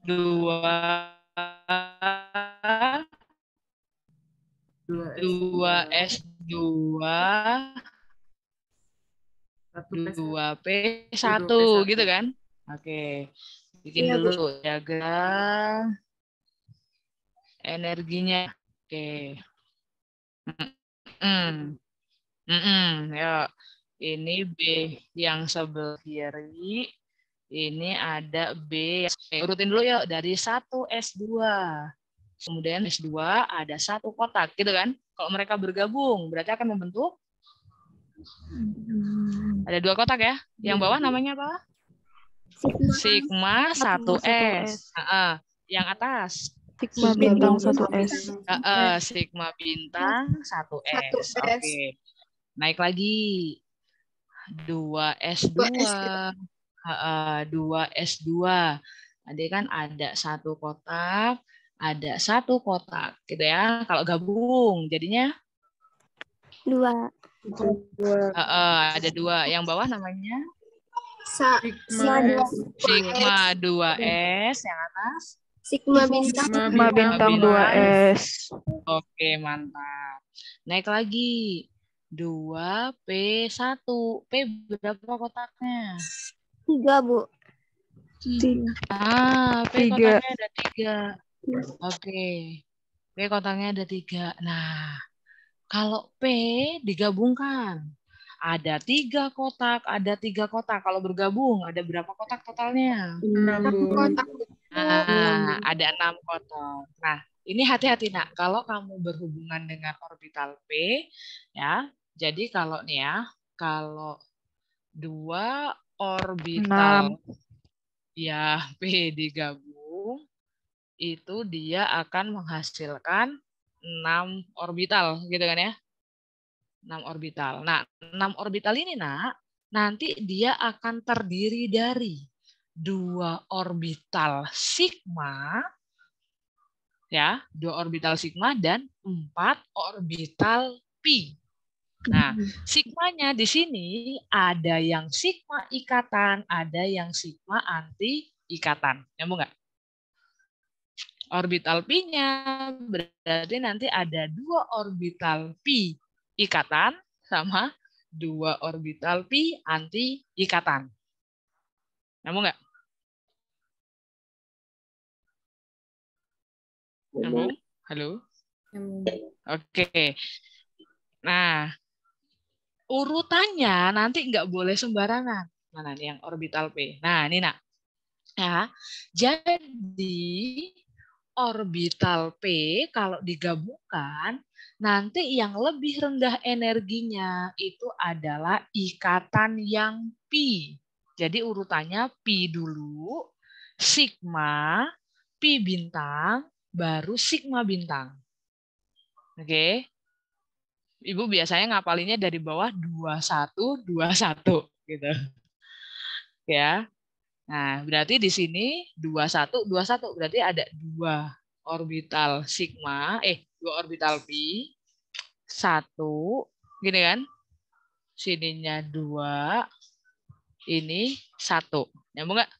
2 dua S dua satu dua P satu gitu kan oke okay. bikin iya, dulu jaga energinya oke okay. mm -mm. mm -mm. ya ini B yang sebelah kiri ini ada B urutin dulu ya dari satu S dua kemudian S2 ada satu kotak gitu kan. Kalau mereka bergabung berarti akan membentuk ada dua kotak ya. Yang bawah namanya apa? Sigma, 1S. Uh, yang atas Sigma bintang 1S. Uh, uh, sigma bintang 1S. Oke. Okay. Naik lagi. 2S2. 2S2. Uh, uh, 2S2. Tadi kan ada satu kotak, ada satu kotak gitu ya. Kalau gabung jadinya dua. dua. Uh, uh, ada dua. Yang bawah namanya Sigma, dua s Yang atas Sigma bintang Sigma bintang dua s Oke, mantap. Naik lagi. dua p satu P berapa kotaknya? Tiga Bu. Tiga. Ah, P tiga. kotaknya ada 3. Oke. P kotaknya ada tiga. Nah, kalau P digabungkan. Ada tiga kotak, ada tiga kotak. Kalau bergabung, ada berapa kotak totalnya? Enam kotak. Nah, ada enam kotak. Nah, ini hati-hati nak. Kalau kamu berhubungan dengan orbital P, ya, jadi kalau nih ya, kalau dua orbital ya P digabung itu dia akan menghasilkan 6 orbital gitu kan ya. 6 orbital. Nah, 6 orbital ini nak nanti dia akan terdiri dari dua orbital sigma ya, dua orbital sigma dan empat orbital pi. Nah, mm-hmm. sigmanya di sini ada yang sigma ikatan, ada yang sigma anti ikatan. Nyambung nggak? orbital p nya berarti nanti ada dua orbital p ikatan sama dua orbital p anti ikatan. Kamu nggak? Halo, Halo? Oke. Okay. Nah, urutannya nanti nggak boleh sembarangan. Mana nih yang orbital P? Nah, ini nak. Nah, jadi orbital P kalau digabungkan nanti yang lebih rendah energinya itu adalah ikatan yang pi. Jadi urutannya pi dulu, sigma, pi bintang, baru sigma bintang. Oke. Okay? Ibu biasanya ngapalinnya dari bawah 21 21 gitu. Ya. Nah, berarti di sini 21, 21. Berarti ada dua orbital sigma, eh, dua orbital pi. Satu, gini kan? Sininya dua, ini satu. Nyambung nggak?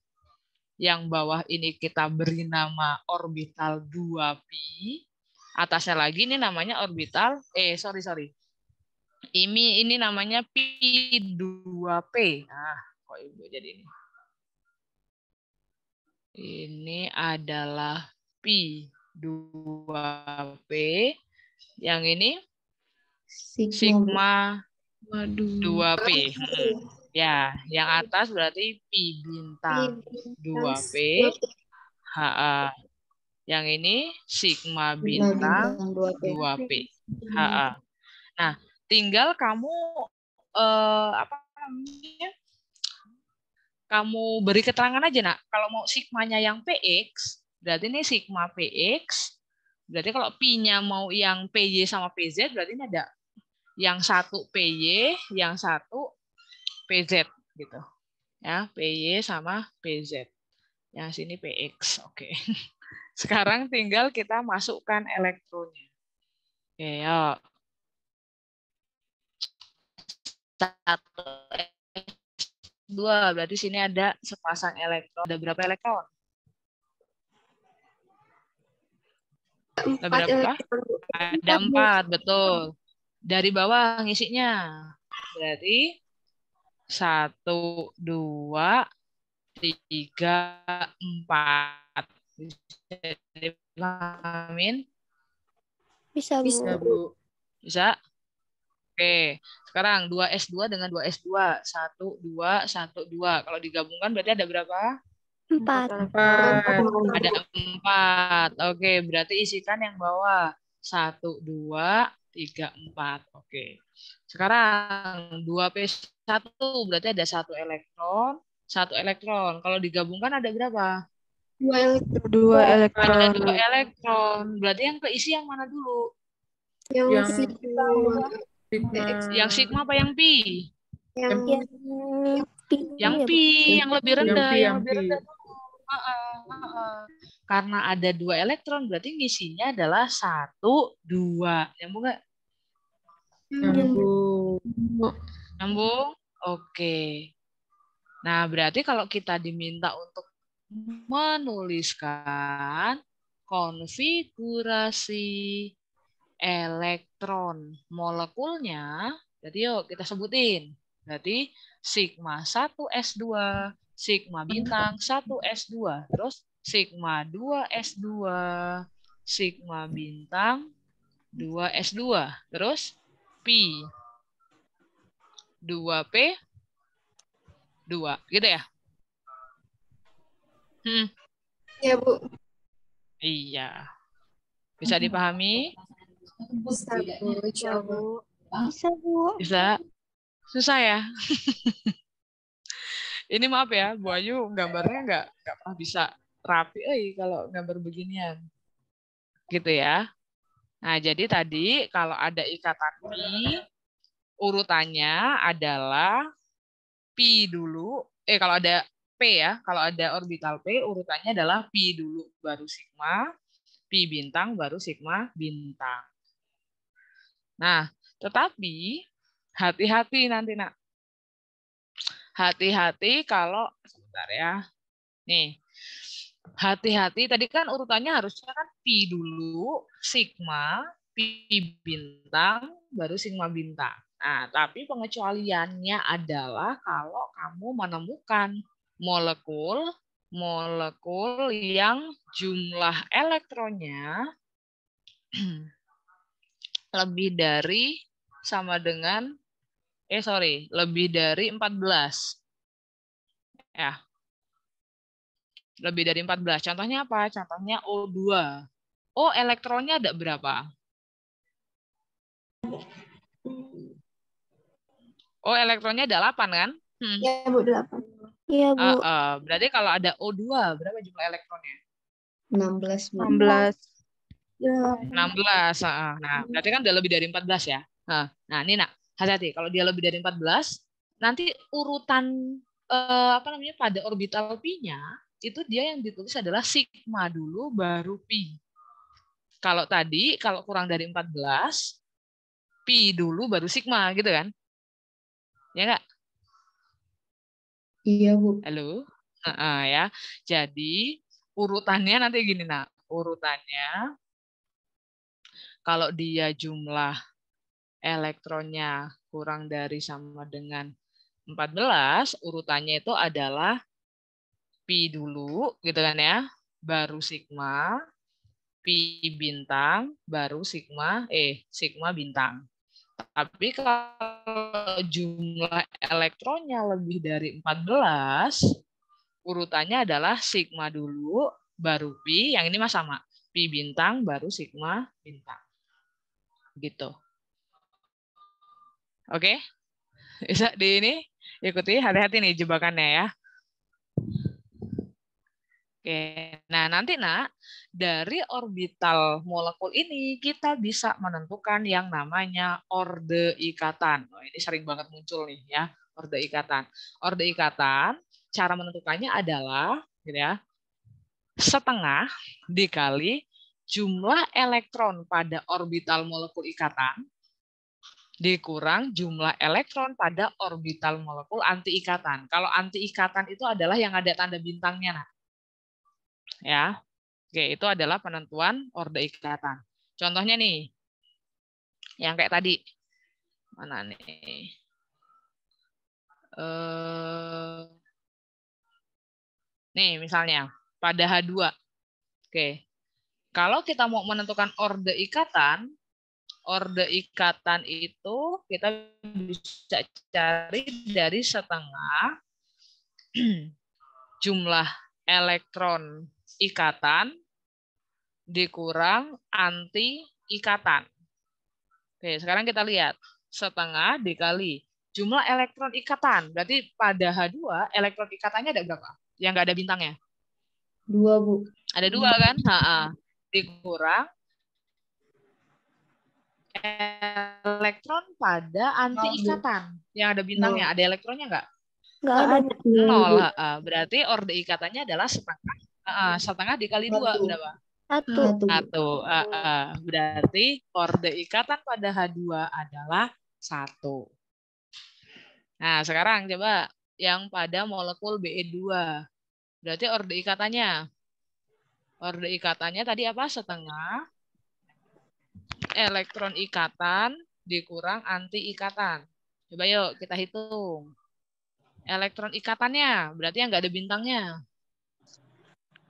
Yang bawah ini kita beri nama orbital 2pi. Atasnya lagi ini namanya orbital, eh, sorry, sorry. Ini, ini namanya pi 2p. Nah, kok ibu jadi ini? Ini adalah pi 2P. Yang ini sigma, sigma 2P. Ya, yang atas berarti pi bintang 2P. Ha, yang ini sigma bintang 2P. Ha, nah, tinggal kamu eh, apa namanya? kamu beri keterangan aja nak. Kalau mau sigmanya yang PX, berarti ini sigma PX. Berarti kalau P-nya mau yang PY sama PZ, berarti ini ada yang satu PY, yang satu PZ gitu. Ya, PY sama PZ. yang sini PX. Oke. Sekarang tinggal kita masukkan elektronnya. Oke, yuk. Satu dua berarti sini ada sepasang elektron ada berapa elektron empat ada berapa elektron. ada empat betul dari bawah ngisinya berarti satu dua tiga empat bisa dipahamin bisa bu bisa bu bisa Oke, sekarang 2 S2 dengan 2 S2. 1, 2, 1, 2. Kalau digabungkan berarti ada berapa? 4. 4. Ada 4. Oke, berarti isikan yang bawah. 1, 2, 3, 4. Oke. Sekarang 2P1 berarti ada 1 elektron. 1 elektron. Kalau digabungkan ada berapa? 2 elektron. 2 elektron. Ada 2 elektron. Berarti yang keisi yang mana dulu? Yang, yang si yang sigma apa yang pi? Yang, yang pi. Yang pi yang lebih rendah. Yang, pi, yang, lebih rendah. Uh, uh, uh. Karena ada dua elektron berarti ngisinya adalah satu dua. Nyambung nggak? Nyambung. Nyambung. Oke. Nah berarti kalau kita diminta untuk menuliskan konfigurasi elektron molekulnya, jadi yuk kita sebutin. jadi sigma 1 S2, sigma bintang 1 S2, terus sigma 2 S2, sigma bintang 2 S2, terus P 2P 2, gitu ya? Hmm. Iya, Bu. Iya. Bisa dipahami? Bisa, Bu. Bisa, Bisa, Susah ya? Ini maaf ya, Bu Ayu gambarnya nggak nggak pernah bisa rapi eh, kalau gambar beginian. Gitu ya. Nah, jadi tadi kalau ada ikatan pi urutannya adalah pi dulu. Eh, kalau ada P ya, kalau ada orbital P, urutannya adalah pi dulu, baru sigma, pi bintang, baru sigma bintang. Nah, tetapi hati-hati nanti nak. Hati-hati kalau sebentar ya. Nih. Hati-hati tadi kan urutannya harusnya kan pi dulu, sigma, pi bintang, baru sigma bintang. Nah, tapi pengecualiannya adalah kalau kamu menemukan molekul molekul yang jumlah elektronnya lebih dari sama dengan eh sorry lebih dari 14 ya lebih dari 14 contohnya apa contohnya O2 Oh elektronnya ada berapa Oh elektronnya ada 8 kan Iya hmm. Bu 8 Iya Bu uh, uh, berarti kalau ada O2 berapa jumlah elektronnya 16 Bu. 16 Ya. 16. nah, hmm. berarti kan udah lebih dari empat belas ya. nah, ini nak, hati-hati kalau dia lebih dari empat belas nanti urutan eh, apa namanya pada orbital pi-nya itu dia yang ditulis adalah sigma dulu baru pi. Kalau tadi kalau kurang dari empat belas pi dulu baru sigma gitu kan? Ya enggak? Iya, Bu. Halo. Uh, uh, ya. Jadi urutannya nanti gini, nak. Urutannya kalau dia jumlah elektronnya kurang dari sama dengan 14, urutannya itu adalah pi dulu gitu kan ya, baru sigma, pi bintang, baru sigma, eh sigma bintang. Tapi kalau jumlah elektronnya lebih dari 14, urutannya adalah sigma dulu, baru pi, yang ini mah sama. Pi bintang, baru sigma bintang gitu. Oke? Okay? Bisa di ini ikuti hati-hati nih jebakannya ya. Oke, nah nanti nak dari orbital molekul ini kita bisa menentukan yang namanya orde ikatan. Oh, ini sering banget muncul nih ya orde ikatan. Orde ikatan cara menentukannya adalah, gitu ya, setengah dikali jumlah elektron pada orbital molekul ikatan dikurang jumlah elektron pada orbital molekul anti ikatan. Kalau anti ikatan itu adalah yang ada tanda bintangnya, nah. Ya. Oke, itu adalah penentuan orde ikatan. Contohnya nih. Yang kayak tadi. Mana nih? Eh, nih, misalnya pada H2. Oke. Kalau kita mau menentukan orde ikatan, orde ikatan itu kita bisa cari dari setengah jumlah elektron ikatan dikurang anti ikatan. Oke, sekarang kita lihat. Setengah dikali jumlah elektron ikatan. Berarti pada H2, elektron ikatannya ada berapa? Yang nggak ada bintangnya? Dua, Bu. Ada dua kan? Ha dikurang elektron pada anti ikatan oh, yang ada bintangnya. Ada elektronnya nggak? Nggak ada. Nol. Berarti orde ikatannya adalah setengah. Uh, setengah dikali dua berapa? Satu. Satu. Uh, uh, berarti orde ikatan pada H2 adalah satu. Nah, sekarang coba yang pada molekul BE2. Berarti orde ikatannya Order ikatannya tadi apa? Setengah. Elektron ikatan dikurang anti ikatan. Coba yuk kita hitung. Elektron ikatannya, berarti yang nggak ada bintangnya.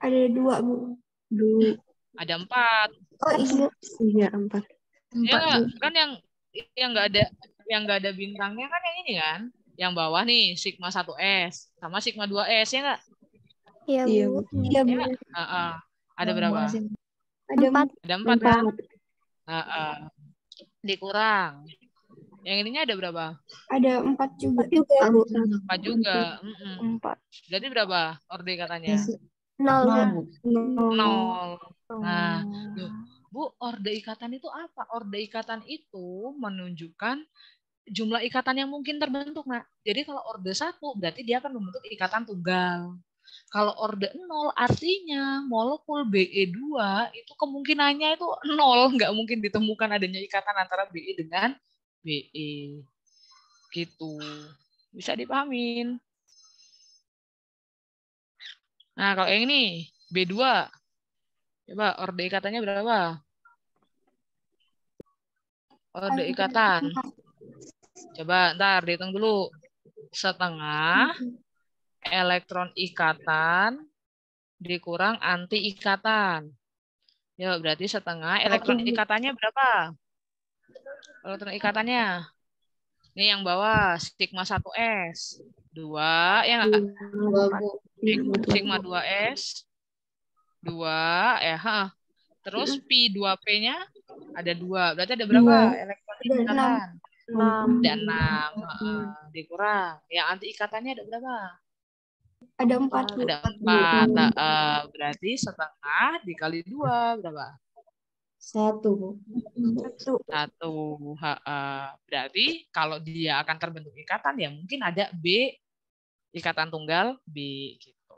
Ada dua, Bu. Dua. Ada empat. Oh iya, iya empat. Iya, kan yang yang nggak ada yang nggak ada bintangnya kan yang ini kan? Yang bawah nih, sigma 1S sama sigma 2S ya nggak? Iya, Bu. Iya, Bu. Ya, uh -uh. Ada berapa? Ada empat. Ada empat. Ya? empat. Uh, uh. Dikurang. Yang ininya ada berapa? Ada empat juga. Empat juga. Empat juga. Empat. Jadi berapa orde katanya? Nol. Nol. Nol. Nah, Bu, orde ikatan itu apa? Orde ikatan itu menunjukkan jumlah ikatan yang mungkin terbentuk, Nak. Jadi kalau orde satu berarti dia akan membentuk ikatan tunggal. Kalau orde 0 artinya molekul BE2 itu kemungkinannya itu 0, nggak mungkin ditemukan adanya ikatan antara BE dengan BE. Gitu. Bisa dipahamin. Nah, kalau yang ini B2 coba orde ikatannya berapa? Orde ikatan. Coba ntar dihitung dulu. Setengah mm-hmm elektron ikatan dikurang anti ikatan. Ya, berarti setengah. Elektron ikatannya berapa? Elektron ikatannya. Ini yang bawah, sigma 1S. 2, yang Sigma 2S. 2, ya. Ha. Terus iya. P2P-nya ada 2. Berarti ada iya. berapa elektron ikatan? 6. Dan 6. Dikurang. Yang anti ikatannya ada berapa? Ada empat. Ada empat. Nah, uh, berarti setengah dikali dua berapa? Satu. Satu. Satu. uh, berarti kalau dia akan terbentuk ikatan ya mungkin ada B ikatan tunggal B gitu.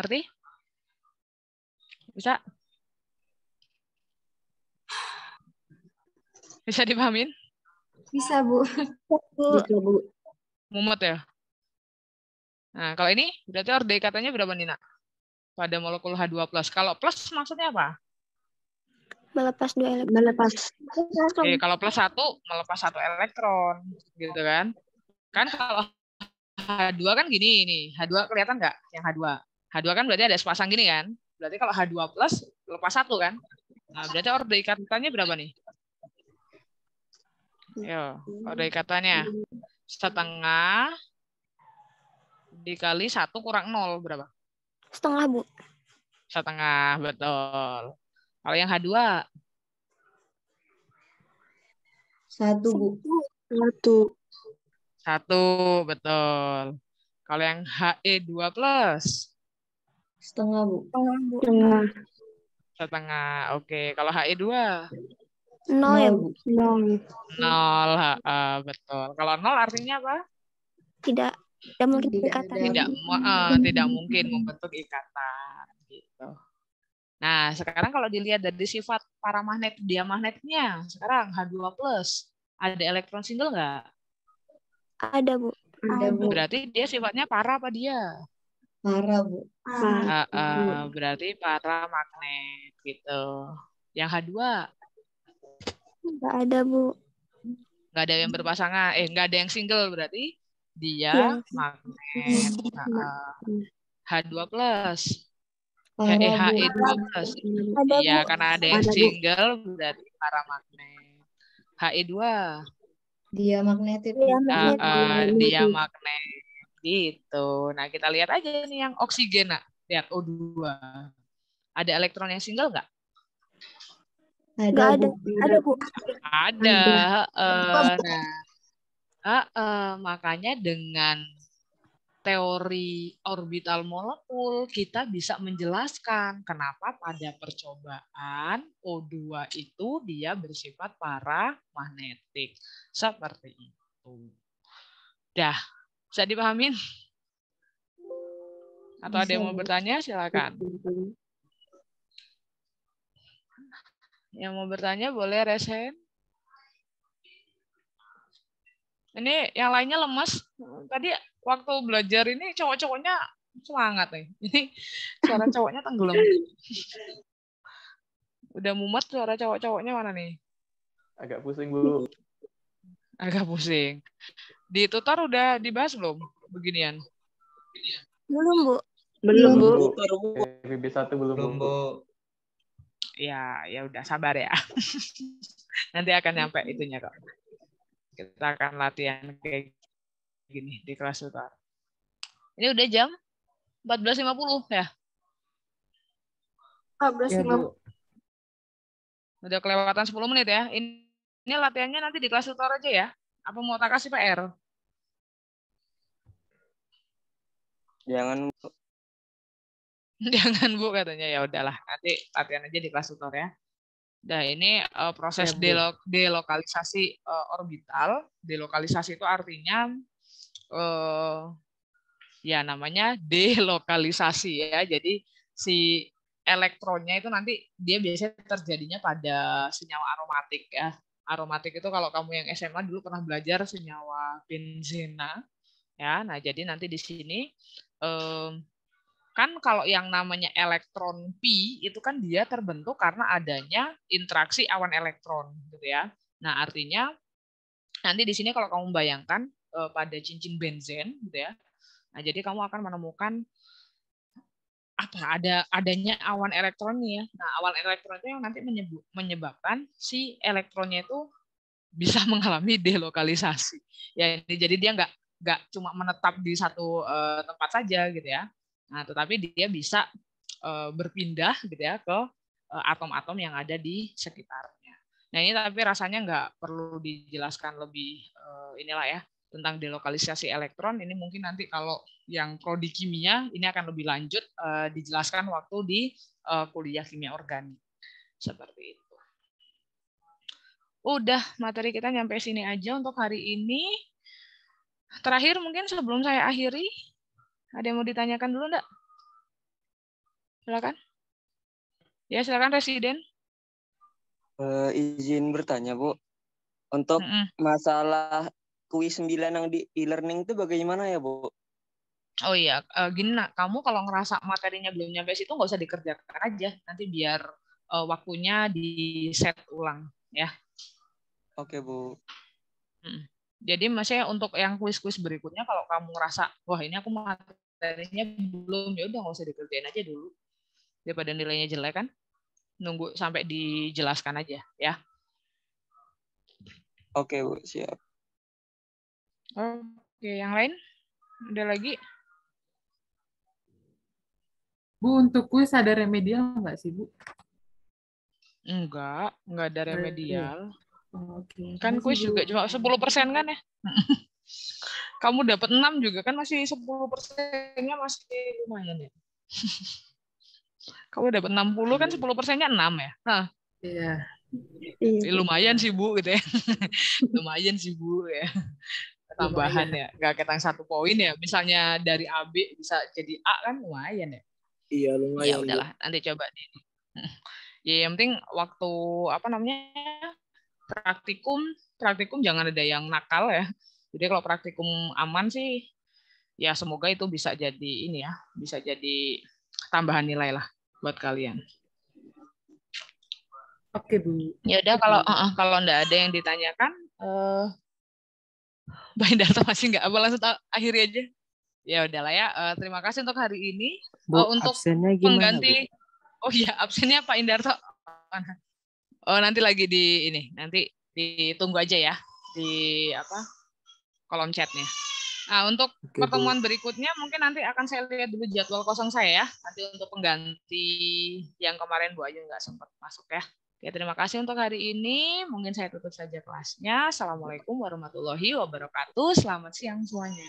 Ngerti? Bisa? Bisa dipahamin? Bisa, Bu. Bisa, Bu. Mumet ya? Nah, kalau ini berarti orde ikatannya berapa nih, Nak? Pada molekul H2+. Kalau plus maksudnya apa? Melepas dua elektron. Melepas. Oke, iya, kalau plus satu, melepas satu elektron. Gitu kan? Kan kalau H2 kan gini ini H2 kelihatan nggak yang H2? H2 kan berarti ada sepasang gini kan? Berarti kalau H2 plus, lepas satu kan? Nah, berarti orde ikatannya berapa nih? Yo, orde ikatannya setengah dikali satu kurang nol berapa? Setengah, Bu. Setengah, betul. Kalau yang H2? Satu, Bu. Satu. Satu, betul. Kalau yang HE2 plus? Setengah, Bu. Setengah. Setengah, oke. Kalau HE2? Nol ya, Bu. Nol. Nol, ha, uh, e, betul. Kalau nol artinya apa? Tidak Iya, tidak mungkin tidak ikatan tidak uh, eh, tidak mungkin membentuk ikatan gitu nah sekarang kalau dilihat dari sifat para magnet dia magnetnya sekarang H2 plus ada elektron single nggak ada bu ada bu berarti dia sifatnya para apa dia para bu uh, uh, berarti para magnet gitu yang H2 nggak ada bu nggak ada yang berpasangan eh nggak ada yang single berarti dia ya. magnet nah, iya, iya. H2 hmm. plus oh, eh, He2 plus e iya karena ada yang single berarti para magnet He2 dia magnetik dia uh, uh, dia magnet gitu nah kita lihat aja nih yang oksigen nah. lihat O2 ada elektron yang single nggak ada, ada, ada, bu. ada. ada. ada. Uh, nah, Uh, uh, makanya dengan teori orbital molekul kita bisa menjelaskan kenapa pada percobaan O2 itu dia bersifat magnetik seperti itu. Dah, bisa dipahamin? Atau ada yang mau bertanya? Silakan. Yang mau bertanya boleh resen. ini yang lainnya lemes tadi waktu belajar ini cowok-cowoknya semangat nih ini suara cowoknya tenggelam udah mumet suara cowok-cowoknya mana nih agak pusing bu agak pusing di tutor udah dibahas belum beginian belum bu belum bu BB satu belum bu, bu. ya ya udah sabar ya nanti akan nyampe itunya kok kita akan latihan kayak gini di kelas tutor. Ini udah jam 14.50 ya? 14.50. Iya, udah kelewatan 10 menit ya. Ini, ini latihannya nanti di kelas tutor aja ya. Apa mau tak kasih PR? Jangan Bu. Jangan Bu katanya ya udahlah. Nanti latihan aja di kelas tutor ya. Nah, ini uh, proses ya, delok delokalisasi uh, orbital. Delokalisasi itu artinya uh, ya namanya delokalisasi ya. Jadi si elektronnya itu nanti dia biasanya terjadinya pada senyawa aromatik ya. Aromatik itu kalau kamu yang SMA dulu pernah belajar senyawa benzena ya. Nah, jadi nanti di sini um, kan kalau yang namanya elektron P itu kan dia terbentuk karena adanya interaksi awan elektron gitu ya. Nah, artinya nanti di sini kalau kamu bayangkan eh, pada cincin benzen gitu ya. Nah, jadi kamu akan menemukan apa ada adanya awan elektron ya. Nah, awan elektron itu yang nanti menyebabkan si elektronnya itu bisa mengalami delokalisasi. Ya, jadi dia nggak nggak cuma menetap di satu eh, tempat saja gitu ya. Nah, tetapi dia bisa eh, berpindah gitu ya ke eh, atom-atom yang ada di sekitarnya. Nah ini tapi rasanya nggak perlu dijelaskan lebih eh, inilah ya tentang delokalisasi elektron. Ini mungkin nanti kalau yang prodi kimia ini akan lebih lanjut dijelaskan waktu di kuliah kimia organik seperti itu. Udah materi kita nyampe sini aja untuk hari ini. Terakhir mungkin sebelum saya akhiri ada yang mau ditanyakan dulu enggak? Silakan. Ya, silakan residen. Uh, izin bertanya, Bu. Untuk mm -mm. masalah kuis 9 yang di e-learning itu bagaimana ya, Bu? Oh iya, uh, gini nak, kamu kalau ngerasa materinya belum nyampe situ nggak usah dikerjakan aja, nanti biar uh, waktunya di set ulang ya. Oke, Bu. Hmm. Jadi maksudnya untuk yang kuis-kuis berikutnya kalau kamu ngerasa wah ini aku mau teknisnya belum ya udah nggak usah dikerjain aja dulu daripada nilainya jelek kan nunggu sampai dijelaskan aja ya oke bu siap oke yang lain ada lagi bu untuk kuis ada remedial nggak sih bu enggak enggak ada remedial Oke. Okay. Kan kuis juga cuma 10% kan ya? kamu dapat 6 juga kan masih 10 persennya masih lumayan ya. kamu dapat 60 kan 10 persennya 6 ya. Hah. Iya. iya. Ya, lumayan sih Bu gitu ya. lumayan sih Bu ya. Tambahan ya. Gak ketang satu poin ya. Misalnya dari A B bisa jadi A kan lumayan ya. Iya lumayan. Ya udahlah nanti coba nih. ya yang penting waktu apa namanya praktikum praktikum jangan ada yang nakal ya jadi kalau praktikum aman sih ya semoga itu bisa jadi ini ya, bisa jadi tambahan nilai lah buat kalian. Oke bu. Ya udah kalau uh, kalau ndak ada yang ditanyakan, uh, Mbak data masih nggak, apa langsung akhiri aja. Ya udahlah ya. Uh, terima kasih untuk hari ini. Bu, uh, untuk gimana, mengganti. Bu? Oh iya, absennya Pak Indarto. Oh nanti lagi di ini, nanti ditunggu aja ya di apa kolom chatnya. Nah, untuk Oke, pertemuan Bu. berikutnya mungkin nanti akan saya lihat dulu jadwal kosong saya ya. Nanti untuk pengganti yang kemarin Bu Ayu nggak sempat masuk ya. Oke, terima kasih untuk hari ini. Mungkin saya tutup saja kelasnya. Assalamualaikum warahmatullahi wabarakatuh. Selamat siang semuanya.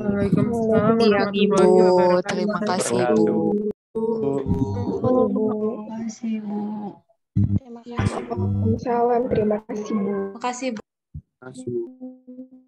Waalaikumsalam ya, Ibu. Terima kasih Bu. Terima kasih Bu. Terima kasih Bu. Terima kasih Bu. Terima kasih Bu. Terima Bu.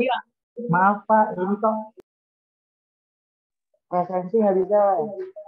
Iya. maaf pak ini kok presensi nggak bisa